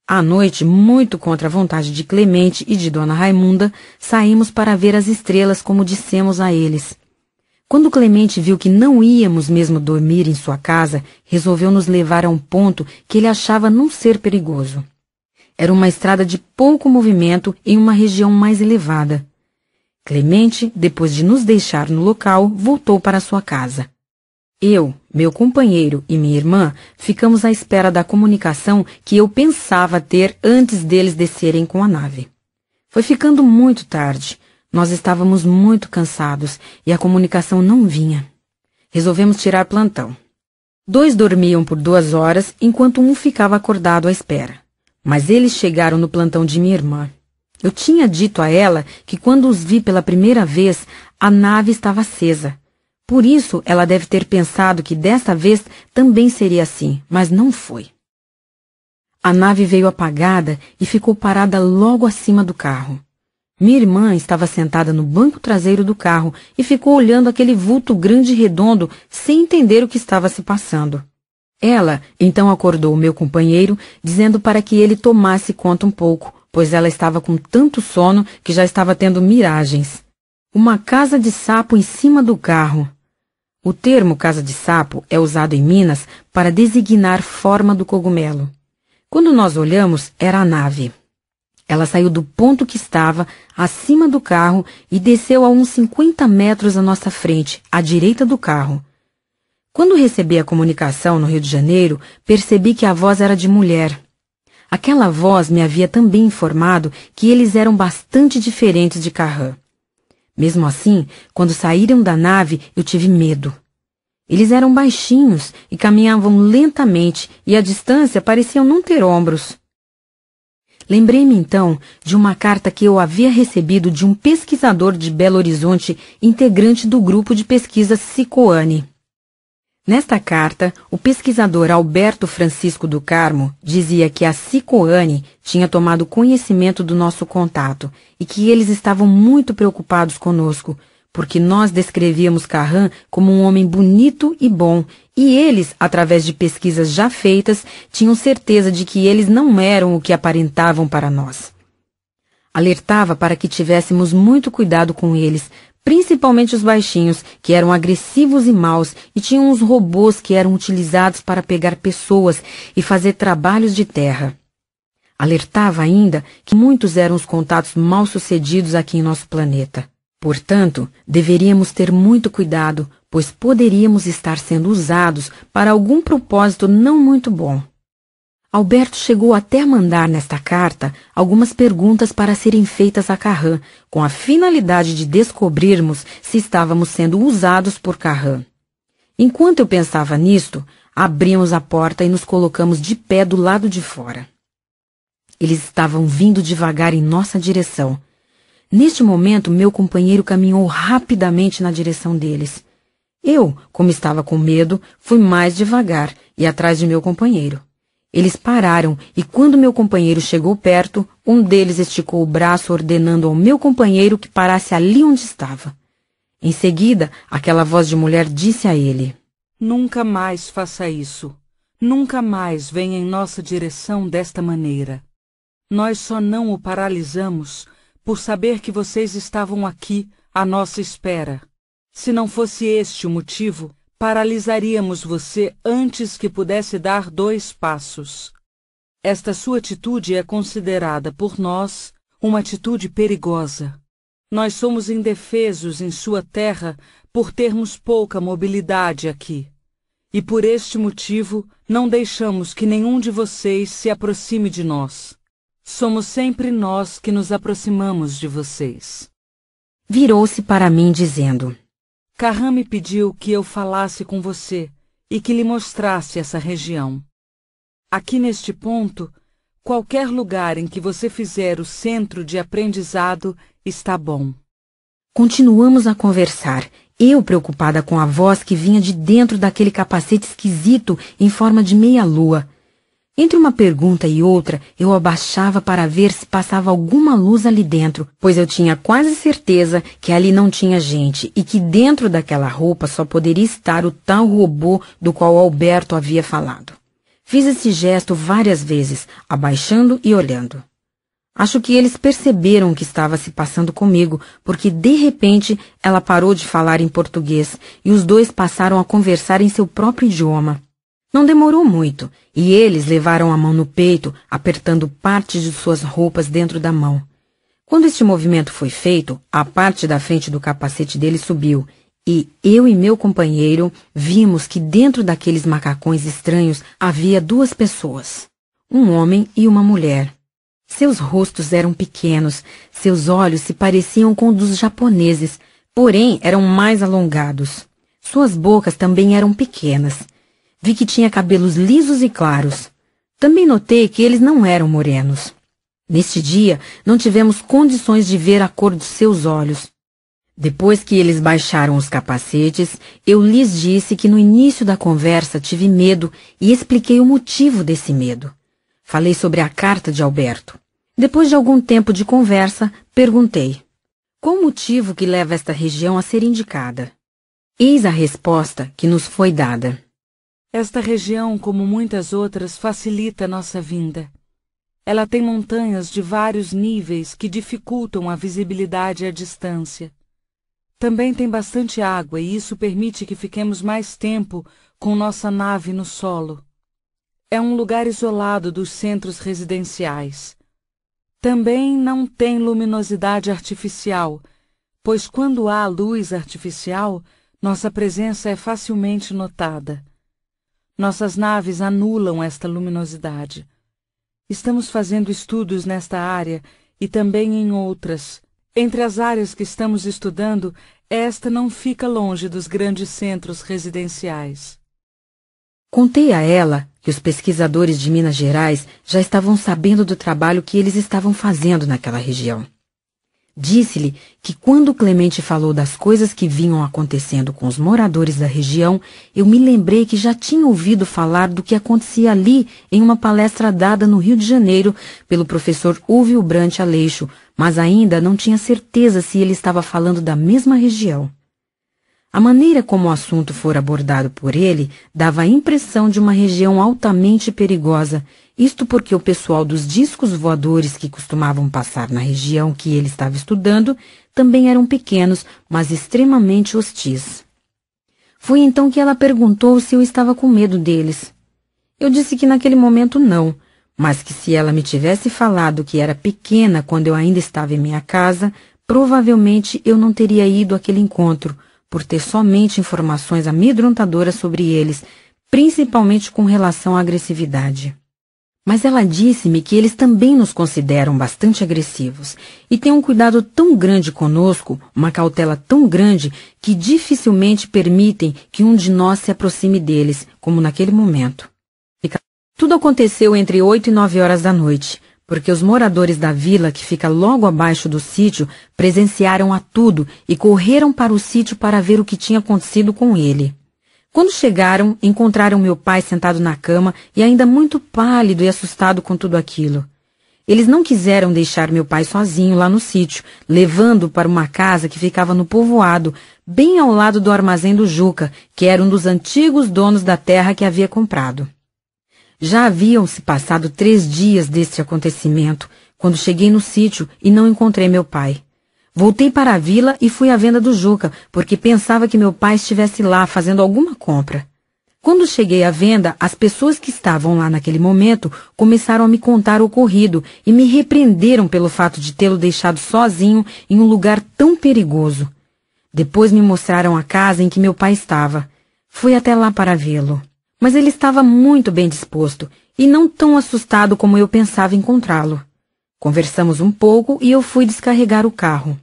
À noite, muito contra a vontade de Clemente e de Dona Raimunda, saímos para ver as estrelas como dissemos a eles. Quando Clemente viu que não íamos mesmo dormir em sua casa, resolveu nos levar a um ponto que ele achava não ser perigoso. Era uma estrada de pouco movimento em uma região mais elevada. Clemente, depois de nos deixar no local, voltou para sua casa. Eu, meu companheiro e minha irmã ficamos à espera da comunicação que eu pensava ter antes deles descerem com a nave. Foi ficando muito tarde nós estávamos muito cansados e a comunicação não vinha. Resolvemos tirar plantão. Dois dormiam por duas horas enquanto um ficava acordado à espera. Mas eles chegaram no plantão de minha irmã. Eu tinha dito a ela que quando os vi pela primeira vez, a nave estava acesa. Por isso, ela deve ter pensado que dessa vez também seria assim, mas não foi. A nave veio apagada e ficou parada logo acima do carro. Minha irmã estava sentada no banco traseiro do carro e ficou olhando aquele vulto grande e redondo sem entender o que estava se passando. Ela então acordou meu companheiro, dizendo para que ele tomasse conta um pouco, pois ela estava com tanto sono que já estava tendo miragens. Uma casa de sapo em cima do carro. O termo casa de sapo é usado em Minas para designar forma do cogumelo. Quando nós olhamos, era a nave. Ela saiu do ponto que estava, acima do carro, e desceu a uns 50 metros à nossa frente, à direita do carro. Quando recebi a comunicação no Rio de Janeiro, percebi que a voz era de mulher. Aquela voz me havia também informado que eles eram bastante diferentes de Carran. Mesmo assim, quando saíram da nave, eu tive medo. Eles eram baixinhos e caminhavam lentamente, e à distância pareciam não ter ombros. Lembrei-me então de uma carta que eu havia recebido de um pesquisador de Belo Horizonte, integrante do grupo de pesquisa Cicoane. Nesta carta, o pesquisador Alberto Francisco do Carmo dizia que a Cicoane tinha tomado conhecimento do nosso contato e que eles estavam muito preocupados conosco, porque nós descrevíamos Carran como um homem bonito e bom, e eles, através de pesquisas já feitas, tinham certeza de que eles não eram o que aparentavam para nós. Alertava para que tivéssemos muito cuidado com eles, principalmente os baixinhos, que eram agressivos e maus, e tinham uns robôs que eram utilizados para pegar pessoas e fazer trabalhos de terra. Alertava ainda que muitos eram os contatos mal sucedidos aqui em nosso planeta. Portanto, deveríamos ter muito cuidado, pois poderíamos estar sendo usados para algum propósito não muito bom. Alberto chegou até a mandar nesta carta algumas perguntas para serem feitas a Carran, com a finalidade de descobrirmos se estávamos sendo usados por Carran. Enquanto eu pensava nisto, abrimos a porta e nos colocamos de pé do lado de fora. Eles estavam vindo devagar em nossa direção. Neste momento, meu companheiro caminhou rapidamente na direção deles. Eu, como estava com medo, fui mais devagar e atrás de meu companheiro. Eles pararam e, quando meu companheiro chegou perto, um deles esticou o braço ordenando ao meu companheiro que parasse ali onde estava. Em seguida, aquela voz de mulher disse a ele: Nunca mais faça isso. Nunca mais venha em nossa direção desta maneira. Nós só não o paralisamos por saber que vocês estavam aqui, à nossa espera. Se não fosse este o motivo, paralisaríamos você antes que pudesse dar dois passos. Esta sua atitude é considerada por nós uma atitude perigosa. Nós somos indefesos em sua terra por termos pouca mobilidade aqui. E por este motivo, não deixamos que nenhum de vocês se aproxime de nós. Somos sempre nós que nos aproximamos de vocês. Virou-se para mim dizendo: Carram me pediu que eu falasse com você e que lhe mostrasse essa região. Aqui neste ponto, qualquer lugar em que você fizer o centro de aprendizado está bom. Continuamos a conversar, eu preocupada com a voz que vinha de dentro daquele capacete esquisito em forma de meia-lua entre uma pergunta e outra, eu abaixava para ver se passava alguma luz ali dentro, pois eu tinha quase certeza que ali não tinha gente e que dentro daquela roupa só poderia estar o tal robô do qual Alberto havia falado. Fiz esse gesto várias vezes, abaixando e olhando. Acho que eles perceberam o que estava se passando comigo, porque de repente ela parou de falar em português e os dois passaram a conversar em seu próprio idioma. Não demorou muito, e eles levaram a mão no peito, apertando parte de suas roupas dentro da mão. Quando este movimento foi feito, a parte da frente do capacete dele subiu, e eu e meu companheiro vimos que dentro daqueles macacões estranhos havia duas pessoas, um homem e uma mulher. Seus rostos eram pequenos, seus olhos se pareciam com os dos japoneses, porém eram mais alongados. Suas bocas também eram pequenas. Vi que tinha cabelos lisos e claros. Também notei que eles não eram morenos. Neste dia, não tivemos condições de ver a cor dos seus olhos. Depois que eles baixaram os capacetes, eu lhes disse que no início da conversa tive medo e expliquei o motivo desse medo. Falei sobre a carta de Alberto. Depois de algum tempo de conversa, perguntei: Qual o motivo que leva esta região a ser indicada? Eis a resposta que nos foi dada. Esta região, como muitas outras, facilita nossa vinda. Ela tem montanhas de vários níveis que dificultam a visibilidade à distância. Também tem bastante água e isso permite que fiquemos mais tempo com nossa nave no solo. É um lugar isolado dos centros residenciais. Também não tem luminosidade artificial, pois quando há luz artificial, nossa presença é facilmente notada. Nossas naves anulam esta luminosidade. Estamos fazendo estudos nesta área e também em outras. Entre as áreas que estamos estudando, esta não fica longe dos grandes centros residenciais. Contei a ela que os pesquisadores de Minas Gerais já estavam sabendo do trabalho que eles estavam fazendo naquela região. Disse-lhe que quando Clemente falou das coisas que vinham acontecendo com os moradores da região, eu me lembrei que já tinha ouvido falar do que acontecia ali em uma palestra dada no Rio de Janeiro pelo professor Úvio Brante Aleixo, mas ainda não tinha certeza se ele estava falando da mesma região. A maneira como o assunto fora abordado por ele dava a impressão de uma região altamente perigosa isto porque o pessoal dos discos voadores que costumavam passar na região que ele estava estudando também eram pequenos, mas extremamente hostis. Foi então que ela perguntou se eu estava com medo deles. Eu disse que naquele momento não, mas que se ela me tivesse falado que era pequena quando eu ainda estava em minha casa, provavelmente eu não teria ido àquele encontro, por ter somente informações amedrontadoras sobre eles, principalmente com relação à agressividade. Mas ela disse-me que eles também nos consideram bastante agressivos e têm um cuidado tão grande conosco, uma cautela tão grande, que dificilmente permitem que um de nós se aproxime deles, como naquele momento. Tudo aconteceu entre oito e nove horas da noite, porque os moradores da vila, que fica logo abaixo do sítio, presenciaram a tudo e correram para o sítio para ver o que tinha acontecido com ele. Quando chegaram, encontraram meu pai sentado na cama e ainda muito pálido e assustado com tudo aquilo. Eles não quiseram deixar meu pai sozinho lá no sítio, levando-o para uma casa que ficava no povoado, bem ao lado do armazém do Juca, que era um dos antigos donos da terra que havia comprado. Já haviam se passado três dias deste acontecimento, quando cheguei no sítio e não encontrei meu pai. Voltei para a vila e fui à venda do Juca, porque pensava que meu pai estivesse lá fazendo alguma compra. Quando cheguei à venda, as pessoas que estavam lá naquele momento começaram a me contar o ocorrido e me repreenderam pelo fato de tê-lo deixado sozinho em um lugar tão perigoso. Depois me mostraram a casa em que meu pai estava. Fui até lá para vê-lo. Mas ele estava muito bem disposto e não tão assustado como eu pensava encontrá-lo. Conversamos um pouco e eu fui descarregar o carro.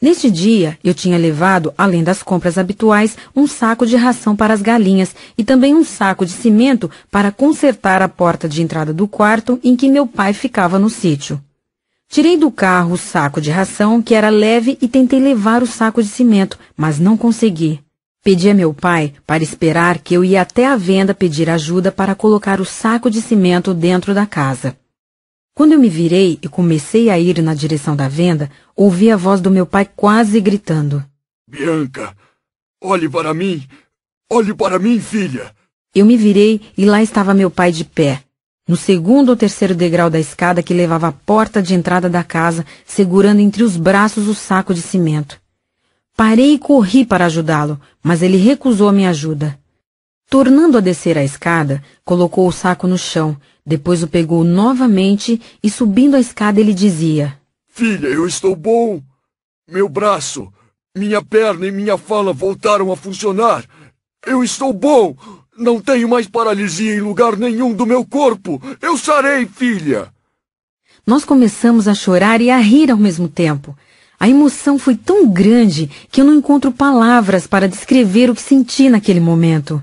Neste dia, eu tinha levado, além das compras habituais, um saco de ração para as galinhas e também um saco de cimento para consertar a porta de entrada do quarto em que meu pai ficava no sítio. Tirei do carro o saco de ração, que era leve, e tentei levar o saco de cimento, mas não consegui. Pedi a meu pai para esperar que eu ia até a venda pedir ajuda para colocar o saco de cimento dentro da casa. Quando eu me virei e comecei a ir na direção da venda, ouvi a voz do meu pai quase gritando: Bianca, olhe para mim! Olhe para mim, filha! Eu me virei e lá estava meu pai de pé, no segundo ou terceiro degrau da escada que levava à porta de entrada da casa, segurando entre os braços o saco de cimento. Parei e corri para ajudá-lo, mas ele recusou a minha ajuda. Tornando a descer a escada, colocou o saco no chão, depois o pegou novamente e subindo a escada ele dizia: Filha, eu estou bom. Meu braço, minha perna e minha fala voltaram a funcionar. Eu estou bom. Não tenho mais paralisia em lugar nenhum do meu corpo. Eu sarei, filha. Nós começamos a chorar e a rir ao mesmo tempo. A emoção foi tão grande que eu não encontro palavras para descrever o que senti naquele momento.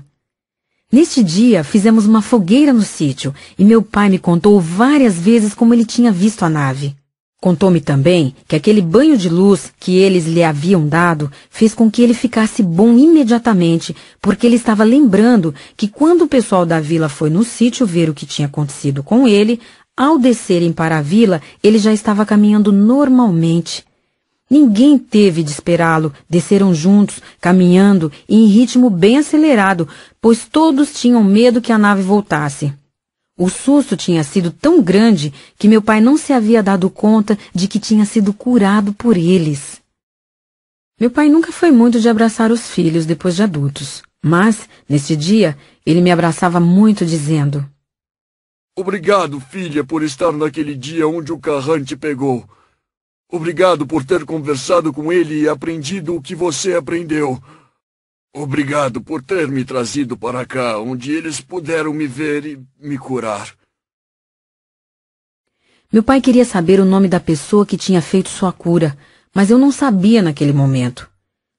Neste dia, fizemos uma fogueira no sítio e meu pai me contou várias vezes como ele tinha visto a nave. Contou-me também que aquele banho de luz que eles lhe haviam dado fez com que ele ficasse bom imediatamente, porque ele estava lembrando que quando o pessoal da vila foi no sítio ver o que tinha acontecido com ele, ao descerem para a vila, ele já estava caminhando normalmente. Ninguém teve de esperá-lo. Desceram juntos, caminhando e em ritmo bem acelerado, pois todos tinham medo que a nave voltasse. O susto tinha sido tão grande que meu pai não se havia dado conta de que tinha sido curado por eles. Meu pai nunca foi muito de abraçar os filhos depois de adultos, mas, neste dia, ele me abraçava muito, dizendo: Obrigado, filha, por estar naquele dia onde o carrante pegou. Obrigado por ter conversado com ele e aprendido o que você aprendeu. Obrigado por ter me trazido para cá, onde eles puderam me ver e me curar. Meu pai queria saber o nome da pessoa que tinha feito sua cura, mas eu não sabia naquele momento.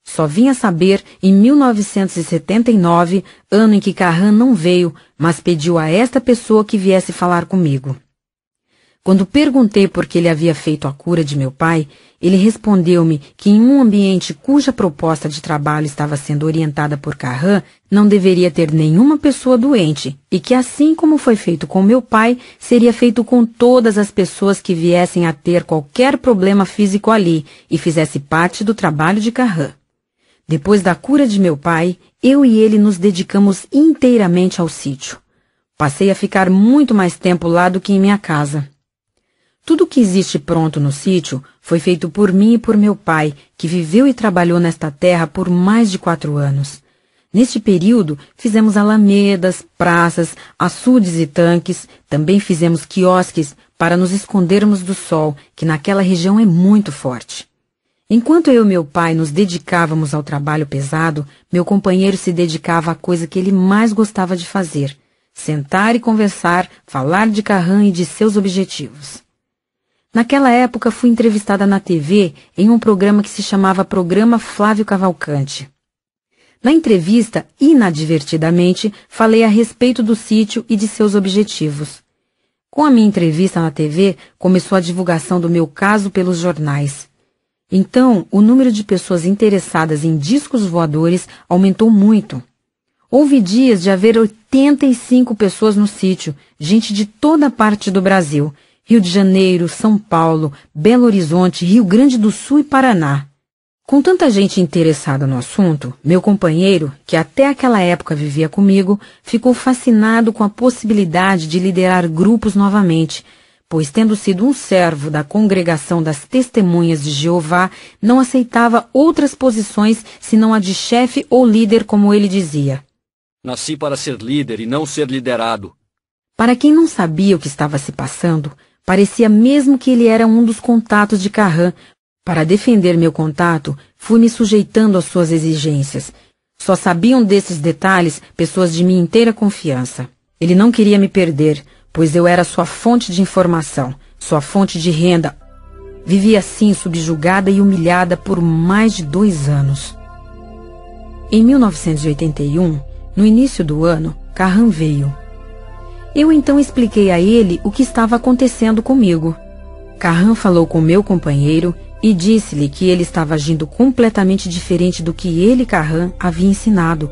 Só vinha saber em 1979, ano em que Carran não veio, mas pediu a esta pessoa que viesse falar comigo. Quando perguntei por que ele havia feito a cura de meu pai, ele respondeu-me que em um ambiente cuja proposta de trabalho estava sendo orientada por Carran, não deveria ter nenhuma pessoa doente e que assim como foi feito com meu pai, seria feito com todas as pessoas que viessem a ter qualquer problema físico ali e fizesse parte do trabalho de Carran. Depois da cura de meu pai, eu e ele nos dedicamos inteiramente ao sítio. Passei a ficar muito mais tempo lá do que em minha casa. Tudo o que existe pronto no sítio foi feito por mim e por meu pai, que viveu e trabalhou nesta terra por mais de quatro anos. Neste período, fizemos alamedas, praças, açudes e tanques, também fizemos quiosques para nos escondermos do sol, que naquela região é muito forte. Enquanto eu e meu pai nos dedicávamos ao trabalho pesado, meu companheiro se dedicava à coisa que ele mais gostava de fazer: sentar e conversar, falar de Carran e de seus objetivos. Naquela época fui entrevistada na TV em um programa que se chamava Programa Flávio Cavalcante. Na entrevista, inadvertidamente, falei a respeito do sítio e de seus objetivos. Com a minha entrevista na TV, começou a divulgação do meu caso pelos jornais. Então, o número de pessoas interessadas em discos voadores aumentou muito. Houve dias de haver 85 pessoas no sítio, gente de toda parte do Brasil, Rio de Janeiro, São Paulo, Belo Horizonte, Rio Grande do Sul e Paraná. Com tanta gente interessada no assunto, meu companheiro, que até aquela época vivia comigo, ficou fascinado com a possibilidade de liderar grupos novamente, pois, tendo sido um servo da congregação das testemunhas de Jeová, não aceitava outras posições senão a de chefe ou líder, como ele dizia. Nasci para ser líder e não ser liderado. Para quem não sabia o que estava se passando, Parecia mesmo que ele era um dos contatos de Carran. Para defender meu contato, fui me sujeitando às suas exigências. Só sabiam desses detalhes pessoas de minha inteira confiança. Ele não queria me perder, pois eu era sua fonte de informação, sua fonte de renda. Vivi assim, subjugada e humilhada por mais de dois anos. Em 1981, no início do ano, Carran veio. Eu então expliquei a ele o que estava acontecendo comigo. Carran falou com meu companheiro e disse-lhe que ele estava agindo completamente diferente do que ele, Carran, havia ensinado,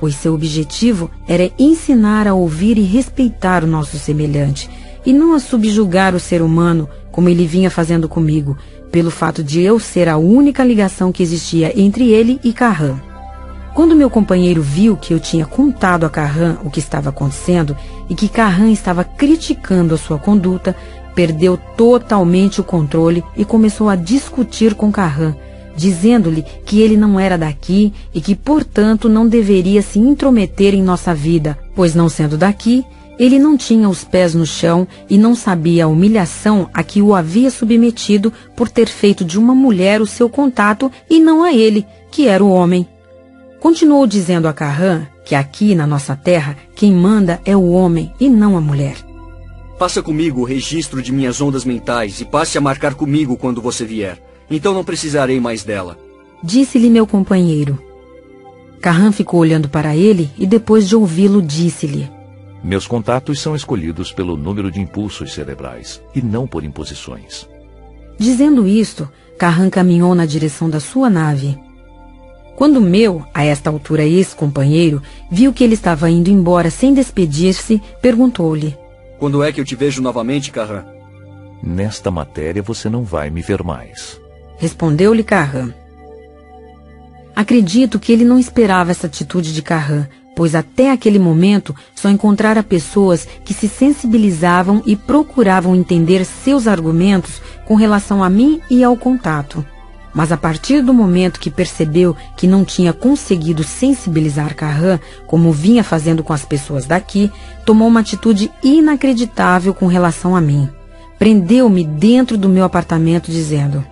pois seu objetivo era ensinar a ouvir e respeitar o nosso semelhante, e não a subjugar o ser humano como ele vinha fazendo comigo, pelo fato de eu ser a única ligação que existia entre ele e Carran. Quando meu companheiro viu que eu tinha contado a Carran o que estava acontecendo e que Carran estava criticando a sua conduta, perdeu totalmente o controle e começou a discutir com Carran, dizendo-lhe que ele não era daqui e que, portanto, não deveria se intrometer em nossa vida, pois não sendo daqui, ele não tinha os pés no chão e não sabia a humilhação a que o havia submetido por ter feito de uma mulher o seu contato e não a ele, que era o homem. Continuou dizendo a Carran que aqui na nossa terra quem manda é o homem e não a mulher. Passa comigo o registro de minhas ondas mentais e passe a marcar comigo quando você vier. Então não precisarei mais dela. Disse-lhe meu companheiro. Carran ficou olhando para ele e depois de ouvi-lo disse-lhe: Meus contatos são escolhidos pelo número de impulsos cerebrais e não por imposições. Dizendo isto, Carran caminhou na direção da sua nave. Quando meu, a esta altura ex-companheiro, viu que ele estava indo embora sem despedir-se, perguntou-lhe: Quando é que eu te vejo novamente, Carran? Nesta matéria você não vai me ver mais. Respondeu-lhe Carran. Acredito que ele não esperava essa atitude de Carran, pois até aquele momento só encontrara pessoas que se sensibilizavam e procuravam entender seus argumentos com relação a mim e ao contato. Mas a partir do momento que percebeu que não tinha conseguido sensibilizar Carran, como vinha fazendo com as pessoas daqui, tomou uma atitude inacreditável com relação a mim. Prendeu-me dentro do meu apartamento dizendo: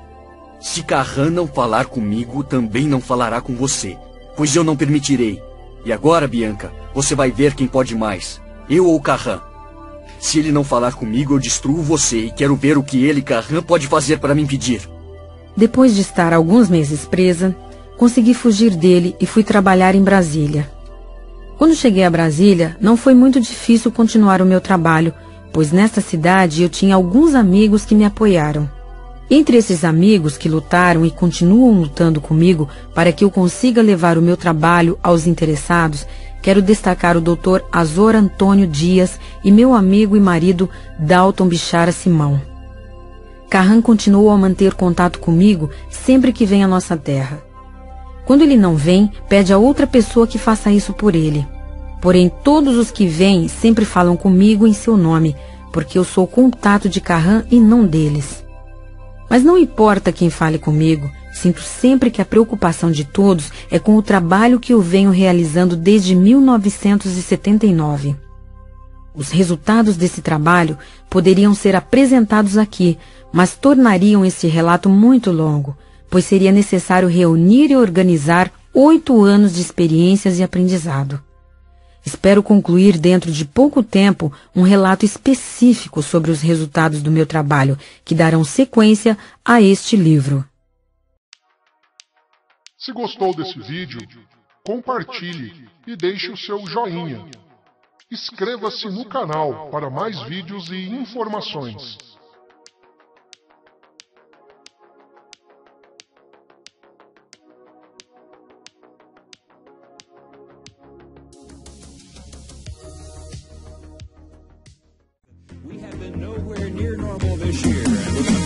Se Carran não falar comigo, também não falará com você, pois eu não permitirei. E agora, Bianca, você vai ver quem pode mais, eu ou Carran. Se ele não falar comigo, eu destruo você e quero ver o que ele, Carran, pode fazer para me impedir. Depois de estar alguns meses presa, consegui fugir dele e fui trabalhar em Brasília. Quando cheguei a Brasília, não foi muito difícil continuar o meu trabalho, pois nesta cidade eu tinha alguns amigos que me apoiaram. Entre esses amigos que lutaram e continuam lutando comigo para que eu consiga levar o meu trabalho aos interessados, quero destacar o Dr. Azor Antônio Dias e meu amigo e marido Dalton Bichara Simão. Carran continuou a manter contato comigo sempre que vem à nossa terra. Quando ele não vem, pede a outra pessoa que faça isso por ele. Porém, todos os que vêm sempre falam comigo em seu nome, porque eu sou o contato de Carran e não deles. Mas não importa quem fale comigo, sinto sempre que a preocupação de todos é com o trabalho que eu venho realizando desde 1979. Os resultados desse trabalho poderiam ser apresentados aqui, mas tornariam este relato muito longo, pois seria necessário reunir e organizar oito anos de experiências e aprendizado. Espero concluir dentro de pouco tempo um relato específico sobre os resultados do meu trabalho, que darão sequência a este livro. Se gostou desse vídeo, compartilhe e deixe o seu joinha. Inscreva-se no canal para mais vídeos e informações. We have been nowhere near normal this year.